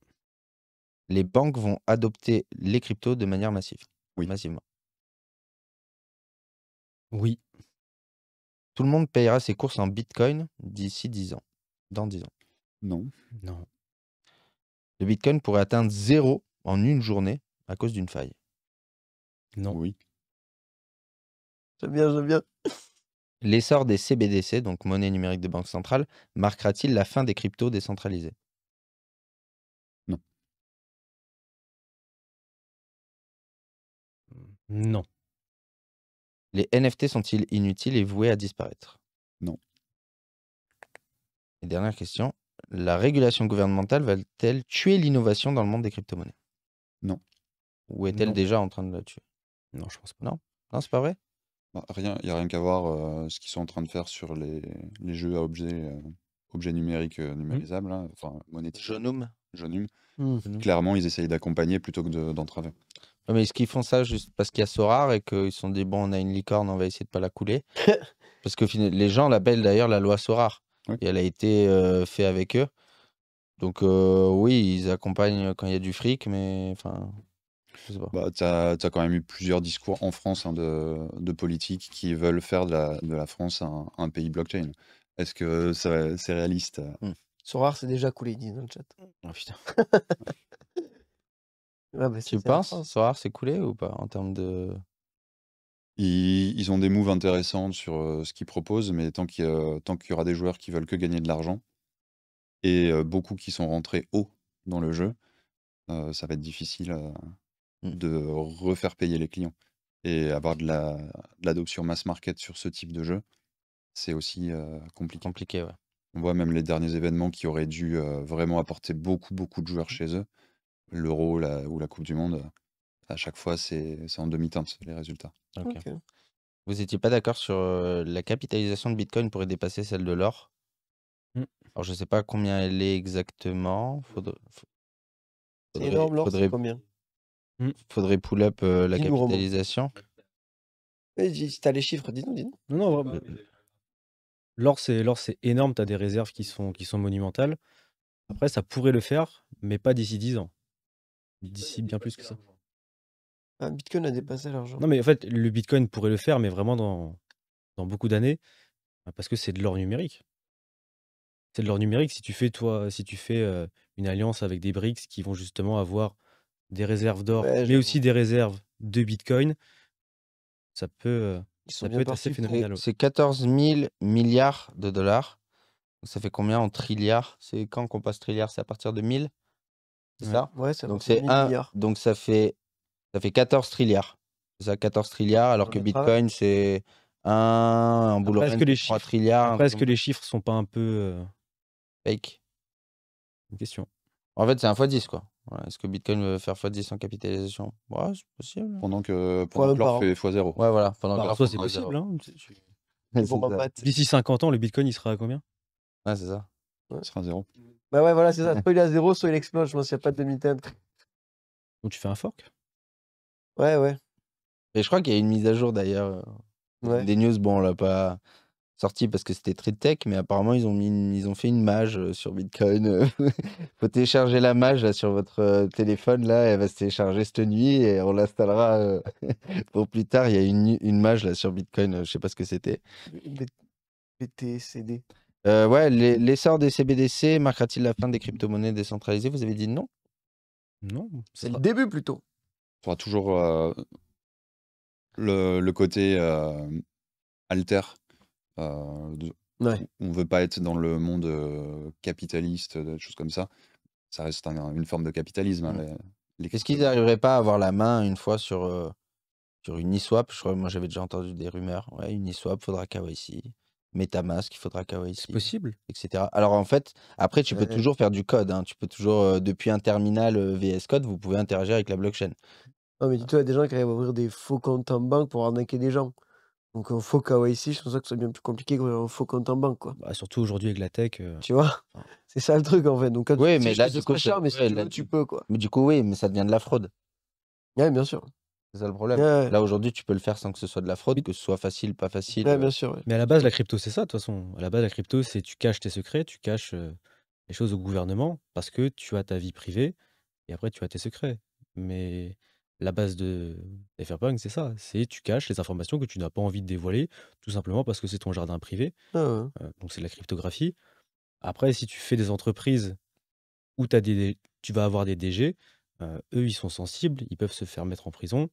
Les banques vont adopter les cryptos de manière massive. Oui. Massivement. Oui. Tout le monde payera ses courses en Bitcoin d'ici 10 ans. Dans 10 ans. Non. Non. Le Bitcoin pourrait atteindre zéro en une journée à cause d'une faille. Non. Oui. J'aime bien, j'aime bien. L'essor des CBDC, donc monnaie numérique de banque centrale, marquera-t-il la fin des cryptos décentralisés Non. Non. Les NFT sont-ils inutiles et voués à disparaître Non. Et dernière question, la régulation gouvernementale va-t-elle tuer l'innovation dans le monde des cryptomonnaies Non. Ou est-elle déjà en train de la tuer Non, je pense pas. Non, non c'est pas vrai bah, rien, il n'y a rien qu'à voir ce qu'ils sont en train de faire sur les, les jeux à objets, objets numériques mmh. numérisables, hein, enfin monétisables, Jeunum. Hein. Mmh. Clairement, ils essayent d'accompagner plutôt que d'entraver. Mais est-ce qu'ils font ça juste parce qu'il y a Sorar et qu'ils sont des bons on a une licorne, on va essayer de pas la couler Parce que les gens l'appellent d'ailleurs la loi Sorare, Et elle a été faite avec eux. Donc oui, ils accompagnent quand il y a du fric, mais tu as, bah, quand même eu plusieurs discours en France hein, de, de, politiques qui veulent faire de la, de la France un, pays blockchain. Est-ce que c'est réaliste euh? mmh. Sorare, c'est déjà coulé, dit dans le chat. Oh, bah, tu penses Sorare, c'est coulé ou pas en termes de. Ils, ont des moves intéressantes sur euh, ce qu'ils proposent, mais tant qu'il y aura des joueurs qui veulent que gagner de l'argent, et euh, beaucoup qui sont rentrés haut dans le jeu, ça va être difficile Mmh. de refaire payer les clients. Et avoir de l'adoption mass market sur ce type de jeu, c'est aussi euh, compliqué. On voit même les derniers événements qui auraient dû euh, vraiment apporter beaucoup, beaucoup de joueurs mmh. chez eux. L'Euro ou la Coupe du Monde, euh, à chaque fois, c'est en demi-teinte, les résultats. Vous n'étiez pas d'accord sur la capitalisation de Bitcoin pourrait dépasser celle de l'or mmh. Alors, je ne sais pas combien elle est exactement. C'est faudrait... combien il mmh. Faudrait pull up euh, la capitalisation. Si les chiffres, dis-nous, L'or, c'est, énorme. Tu as des réserves qui sont, qui sont monumentales. Après, ça pourrait le faire, mais pas d'ici 10 ans. D'ici bien plus que ça. Bitcoin a dépassé l'argent. Non, mais en fait, le Bitcoin pourrait le faire, mais vraiment dans, dans beaucoup d'années, bah, parce que c'est de l'or numérique. C'est de l'or numérique. Si tu fais, toi, si tu fais euh, une alliance avec des BRICS qui vont justement avoir des réserves d'or, mais aussi des réserves de Bitcoin, ça peut, euh, peut être assez phénoménal. C'est 14 000 milliards de dollars. Ça fait combien en trilliards C'est quand qu'on passe trilliard C'est à partir de 1000 C'est ça Ouais, ça donc c'est Donc ça fait, ça fait 14 trilliards. C'est ça, 14 trilliards, alors que Bitcoin, c'est un, boulot Est-ce que les chiffres, les chiffres sont pas un peu euh, fake Une question. En fait, c'est un x10, quoi. Est-ce que Bitcoin veut faire x10 en capitalisation Ouais, c'est possible. Pendant que, pendant l'or fait x0. Ouais, voilà. Pendant que l'or fait c'est possible. Hein. D'ici 50 ans, le Bitcoin, il sera à combien Ouais, c'est ça. Ouais. Il sera à 0. Bah ouais, voilà, c'est ça. Soit il est à 0, soit il explose. Je pense qu'il n'y a pas de demi-tête. Donc tu fais un fork Ouais, ouais. Et je crois qu'il y a une mise à jour d'ailleurs. Euh, des news, bon, on l'a pas parce que c'était très tech, mais apparemment ils ont, mis ils ont fait une mage euh, sur Bitcoin. Euh. faut télécharger la mage là, sur votre euh, téléphone, là, elle va se télécharger cette nuit et on l'installera pour plus tard. Il y a une, une mage là, sur Bitcoin, je sais pas ce que c'était. BTCD. ouais, l'essor des CBDC marquera-t-il la fin des crypto-monnaies décentralisées Vous avez dit non Non. C'est le début plutôt. On toujours le, côté alter euh, on ne On veut pas être dans le monde euh, capitaliste, euh, des choses comme ça. Ça reste une forme de capitalisme. Hein, Est-ce qu'ils n'arriveraient pas à avoir la main une fois sur, sur une moi j'avais déjà entendu des rumeurs. Ouais, une faudra ici. MetaMask, il faudra KYC. C'est possible. Etc. Alors en fait, après, tu peux toujours faire du code. Hein. Tu peux toujours, depuis un terminal VS Code, vous pouvez interagir avec la blockchain. Non, mais hein? dis-toi, il y a des gens qui arrivent à ouvrir des faux comptes en banque pour arnaquer des gens. Donc en faux KYC, je pense que c'est bien plus compliqué qu'en faux compte en banque, quoi. Bah, surtout aujourd'hui avec la tech. Euh, tu vois C'est ça le truc, en fait. Donc Oui, mais là, tu peux, Mais du coup, oui, mais ça devient de la fraude. Ouais, bien sûr. C'est ça le problème. Là, aujourd'hui, tu peux le faire sans que ce soit de la fraude, que ce soit facile, pas facile. Euh. bien sûr. Mais à la base, la crypto, c'est ça, de toute façon. À la base, la crypto, c'est tu caches tes secrets, tu caches euh, les choses au gouvernement parce que tu as ta vie privée et après, tu as tes secrets. Mais la base de Cypherpunk, c'est ça. C'est tu caches les informations que tu n'as pas envie de dévoiler, tout simplement parce que c'est ton jardin privé. Ah. Euh, donc c'est de la cryptographie. Après, si tu fais des entreprises où as des, tu vas avoir des DG, euh, eux, ils sont sensibles, ils peuvent se faire mettre en prison.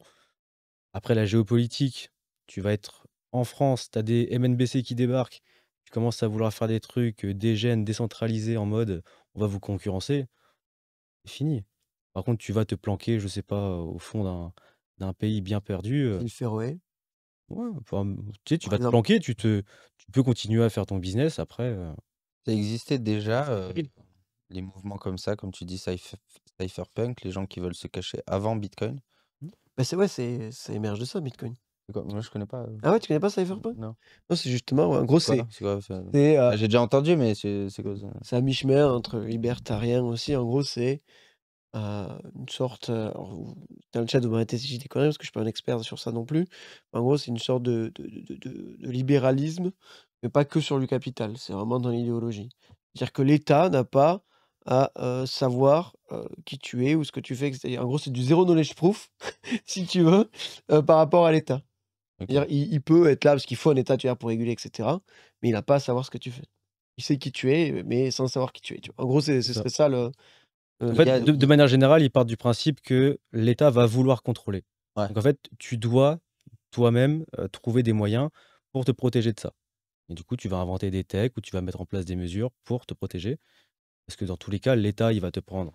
Après, la géopolitique, tu vas être en France, tu as des MNBC qui débarquent, tu commences à vouloir faire des trucs, euh, des gènes décentralisés en mode on va vous concurrencer. C'est fini. Par contre, tu vas te planquer, je sais pas, au fond d'un d'un pays bien perdu. euh, ouais, tu sais, tu vas te planquer, tu te, tu peux continuer à faire ton business après. Euh ça existait déjà, euh, les mouvements comme ça, comme tu dis, cypherpunk, les gens qui veulent se cacher avant Bitcoin. Mmh. Bah c'est ouais, c'est ça émerge de ça, Bitcoin. Moi, je connais pas. Euh ah ouais, tu connais pas Cypherpunk Non. Non, c'est justement, en gros, c'est ah, J'ai déjà entendu, mais c'est c'est quoi ça c'est un mi-chemin entre libertarien aussi. En gros, c'est une sorte, dans le chat, vous m'arrêtez si j'ai parce que je suis pas un expert sur ça non plus. En gros, c'est une sorte de de de libéralisme, mais pas que sur le capital, c'est vraiment dans l'idéologie. C'est-à-dire que l'État n'a pas à, savoir, qui tu es ou ce que tu fais En gros, c'est du zéro knowledge proof si tu veux, par rapport à l'État. C'est-à-dire il peut être là parce qu'il faut un État, tu vois, pour réguler etc mais il n'a pas à savoir ce que tu fais. Il sait qui tu es, mais sans savoir qui tu es, En gros, ce serait ça le euh, en fait, de, manière générale, ils partent du principe que l'État va vouloir contrôler. Donc en fait, tu dois toi-même euh, trouver des moyens pour te protéger de ça. Et du coup, tu vas inventer des techs ou tu vas mettre en place des mesures pour te protéger. Parce que dans tous les cas, l'État, il va te prendre.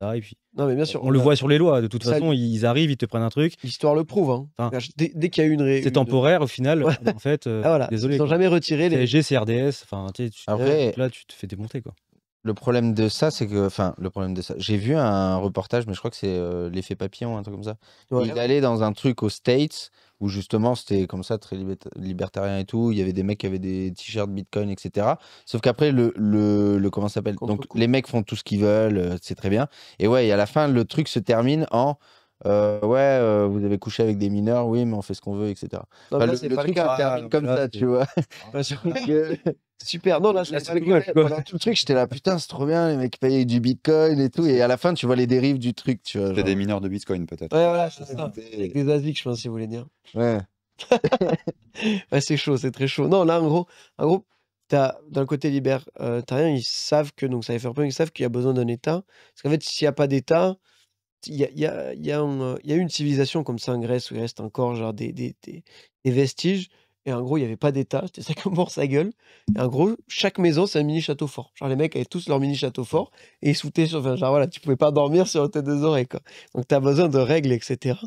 Ça, et puis, non, mais bien sûr, on, le voit sur les lois. De toute façon, ils arrivent, ils te prennent un truc. L'histoire le prouve. Hein. dès, qu'il y a une. Ré... C'est temporaire au final. En fait, euh, ah, voilà. désolé. Ils n'ont jamais retiré les. CRDS. Enfin, tu, sais ah ah, là, tu te fais démonter. Quoi. Le problème de ça, c'est que, enfin, le problème de ça, j'ai vu un reportage, mais je crois que c'est euh, l'effet papillon, un truc comme ça. Il allait dans un truc aux States où justement c'était comme ça très libertarien et tout. Il y avait des mecs qui avaient des t-shirts Bitcoin, etc. Sauf qu'après le, le, comment s'appelle Donc les mecs font tout ce qu'ils veulent, euh, c'est très bien. Et ouais, et à la fin le truc se termine en euh, ouais, euh, vous avez couché avec des mineurs, oui, mais on fait ce qu'on veut, etc. là, le, truc termine comme ah, ça, tu vois. Ah, super, non, là, ah, c'est pas tout le truc, j'étais là, putain, c'est trop bien, les mecs payaient du bitcoin et tout, et à la fin, tu vois les dérives du truc, tu vois. des mineurs de bitcoin, peut-être. Ouais, voilà, c'est des asiques, je pense, si vous voulez dire. Ouais. c'est chaud, c'est très chaud. Non, là, en gros, en gros dans le côté rien ils savent que, donc ça faire peur, ils savent qu'il y a besoin d'un État. Parce qu'en fait, s'il n'y a pas d'État, il y a, y, une civilisation comme ça en Grèce où il reste encore des, vestiges. Et en gros, il n'y avait pas d'État, c'était ça comme mort sa gueule. Et en gros, chaque maison, c'est un mini château fort. Genre, les mecs avaient tous leur mini château fort et ils sautaient. sur. Enfin, genre, voilà, tu pouvais pas dormir sur tes deux des oreilles, quoi. Donc, tu as besoin de règles, etc.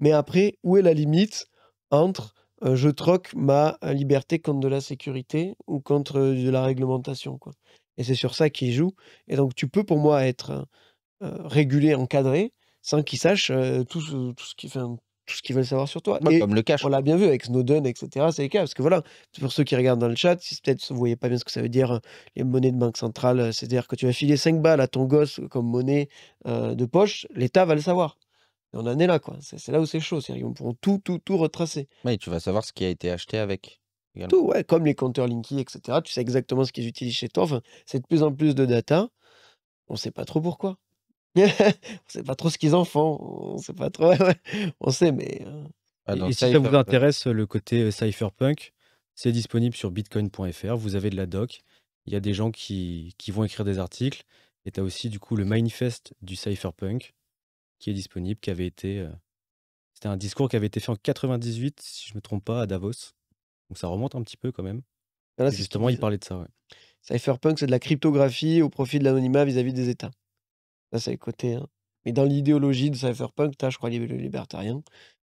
Mais après, où est la limite entre euh, je troque ma euh, liberté contre de la sécurité ou contre euh, de la réglementation, quoi Et c'est sur ça qu'ils joue. Et donc, tu peux, pour moi, être. Euh, régulé, encadré, sans qu'ils sachent euh, tout, ce qui, tout ce qu'ils veulent savoir sur toi. comme le cache. On l'a bien vu avec Snowden, etc. C'est le cas. Parce que voilà, pour ceux qui regardent dans le chat, si peut-être vous ne voyez pas bien ce que ça veut dire euh, les monnaies de banque centrale, c'est-à-dire que tu vas filer 5 balles à ton gosse comme monnaie de poche, l'État va le savoir. Et on en est là, quoi. C'est là où c'est chaud. Ils pourront tout, tout, tout retracer. Mais tu vas savoir ce qui a été acheté avec. Tout, ouais, comme les compteurs Linky, etc. Tu sais exactement ce qu'ils utilisent chez toi. Enfin, c'est de plus en plus de data. On ne sait pas trop pourquoi on sait pas trop ce qu'ils en font. On sait pas trop. on sait, mais. Euh, ah, si ça vous intéresse, le côté euh, cypherpunk, c'est disponible sur bitcoin.fr. Vous avez de la doc. Il y a des gens qui, vont écrire des articles. Et tu as aussi, du coup, le manifest du cypherpunk qui est disponible, qui avait été. Euh, c'était un discours qui avait été fait en 98, si je me trompe pas, à Davos. Donc ça remonte un petit peu quand même. justement, il parlait de ça. Cypherpunk, c'est de la cryptographie au profit de l'anonymat vis-à-vis des États. Ça, c'est le côté. Hein. Mais dans l'idéologie de cypherpunk, t'as, je crois, les libertariens.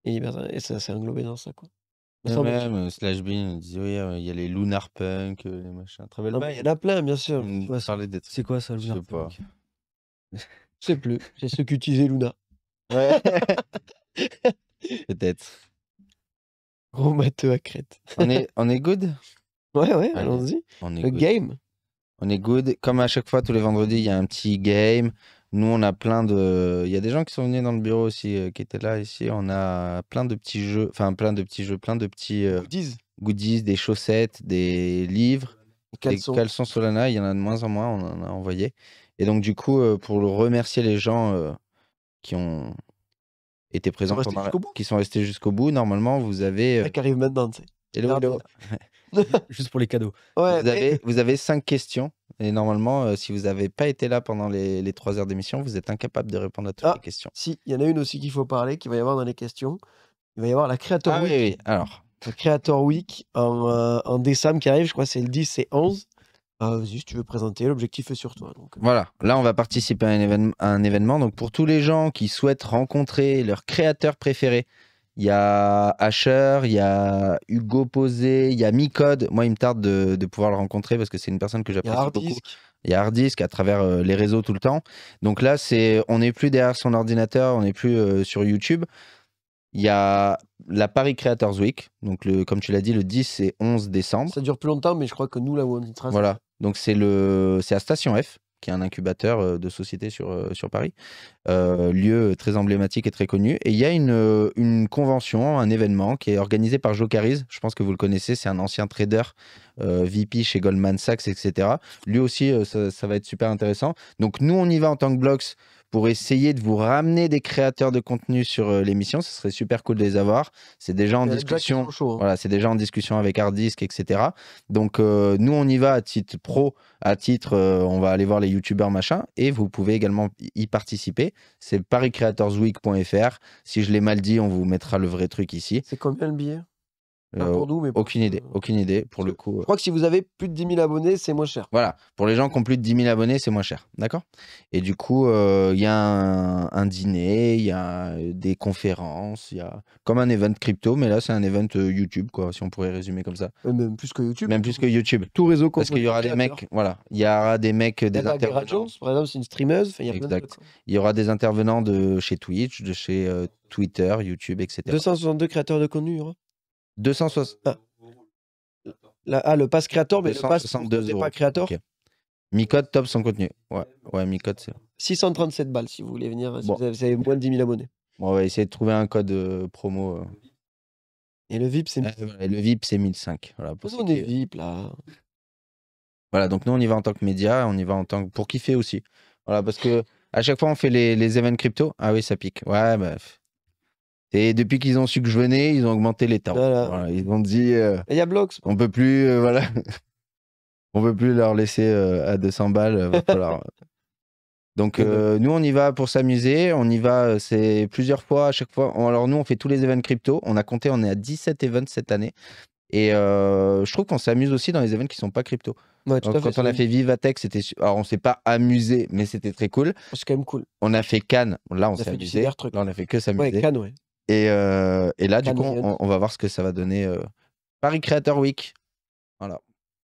Et, ça, c'est englobé dans ça, quoi. Ah, même, Slashbin euh, Slash oui, euh, il y a les Lunar Punk, euh, les machins. Ah, il y en a plein, bien sûr. C'est quoi ça, Lunar Punk Je sais plus. C'est ce qui utilisaient Luna. Ouais. Peut-être. Gros matheux à crête. on, est, on est good Ouais, ouais, allons-y. Le good. game. On est good. Comme à chaque fois, tous les vendredis, il y a un petit game. Nous, on a plein de. Il y a des gens qui sont venus dans le bureau aussi, euh, qui étaient là ici. On a plein de petits jeux, enfin plein de petits jeux, plein de petits euh, Goodies. goodies, des chaussettes, des livres, des caleçons Solana. Il y en a de moins en moins, on en a envoyé. Et donc, du coup, euh, pour remercier les gens qui ont été présents, qui sont restés jusqu'au bout, normalement, vous avez. euh, Qui arrive maintenant, tu sais. Juste pour les cadeaux. vous, avez, vous avez cinq questions et normalement, euh, si vous n'avez pas été là pendant les, trois heures d'émission, vous êtes incapable de répondre à toutes ah, les questions. Si, il y en a une aussi qu'il faut parler, qu'il va y avoir dans les questions. Il va y avoir la Creator ah Week. Oui, oui. Alors. La Creator Week en, euh, décembre qui arrive, je crois que c'est le 10 et 11. Juste, vas tu veux présenter, l'objectif est sur toi. Euh. Voilà, là on va participer à un événement. Donc pour tous les gens qui souhaitent rencontrer leur créateur préféré, il y a Asher, il y a Hugo Posé, il y a Micode. Moi, il me tarde de, pouvoir le rencontrer parce que c'est une personne que j'apprécie beaucoup. Il y a Hardisk à travers euh, les réseaux tout le temps. Donc là, c'est, on n'est plus derrière son ordinateur, on n'est plus euh, sur YouTube. Il y a la Paris Creators Week. Donc, le, comme tu l'as dit, le 10 et 11 décembre. Ça dure plus longtemps, mais je crois que nous, là où on y Voilà. Donc, c'est, le, c'est à Station F qui est un incubateur euh, de sociétés sur, euh, sur Paris, euh, lieu très emblématique et très connu. Et il y a une, une, convention, un événement qui est organisé par Joe Cariz je pense que vous le connaissez, c'est un ancien trader VP chez Goldman Sachs, etc. Lui aussi, ça, va être super intéressant. Donc nous, on y va en tant que blocs, pour essayer de vous ramener des créateurs de contenu sur euh, l'émission. Ce serait super cool de les avoir. C'est déjà en discussion. Hein. Voilà, c'est déjà en discussion avec Hardisk, etc. Donc euh, nous, on y va à titre pro, à titre, euh, on va aller voir les youtubeurs machin, et vous pouvez également y participer. C'est pariscreatorsweek.fr. Si je l'ai mal dit, on vous mettra le vrai truc ici. C'est combien le billet euh, pour nous, mais aucune idée, euh, aucune idée pour le coup. Je euh. crois que si vous avez plus de 10 000 abonnés, c'est moins cher. Voilà, pour les gens qui ont plus de 10 000 abonnés, c'est moins cher, d'accord Et du coup, il y a un, dîner, il y a des conférences, il y a comme un event crypto, mais là c'est un event YouTube, quoi, si on pourrait résumer comme ça. même plus que YouTube. Même plus que YouTube. Tout réseau Parce qu'il y aura des mecs, voilà, il y aura des mecs, des intervenants. par exemple, c'est une streameuse. Il y, hein. il y aura des intervenants de chez Twitch, de chez Twitter, YouTube, etc. 262 créateurs de contenu, hein. 260. Ah. ah. le pass créateur, mais le pass pas créateur. Mi-code, top sans contenu. Ouais, ouais mi-code, c'est. 637 balles si vous voulez venir, si vous, avez, moins de 10 000 abonnés. Bon, on va essayer de trouver un code euh, promo. Euh. Et le VIP, c'est. Euh, le VIP, c'est 1005. Voilà, pour on est VIP, là. Voilà, donc nous, on y va en tant que média, on y va en tant que. pour kiffer aussi. Voilà, parce que à chaque fois, on fait les, les événements crypto. Ah oui, ça pique. Ouais, bref. Bah, et depuis qu'ils ont su que je venais, ils ont augmenté les temps. ils ont dit. Euh, il y a Blox. On peut plus, euh, voilà. on peut plus leur laisser euh, à 200 balles. Donc ben. nous, on y va pour s'amuser. On y va, c'est plusieurs fois à chaque fois. alors nous, on fait tous les événements crypto. On a compté, on est à 17 events cette année. Et je trouve qu'on s'amuse aussi dans les événements qui sont pas crypto. quand on a fait Vivatech, c'était alors on s'est pas amusé, mais c'était très cool. C'est quand même cool. On a fait Cannes, là on, s'est amusé. Là on a fait que s'amuser. Ouais, Cannes, ouais. Euh, et, là, du coup, on, on, va voir ce que ça va donner. Euh, Paris Creator Week. Voilà.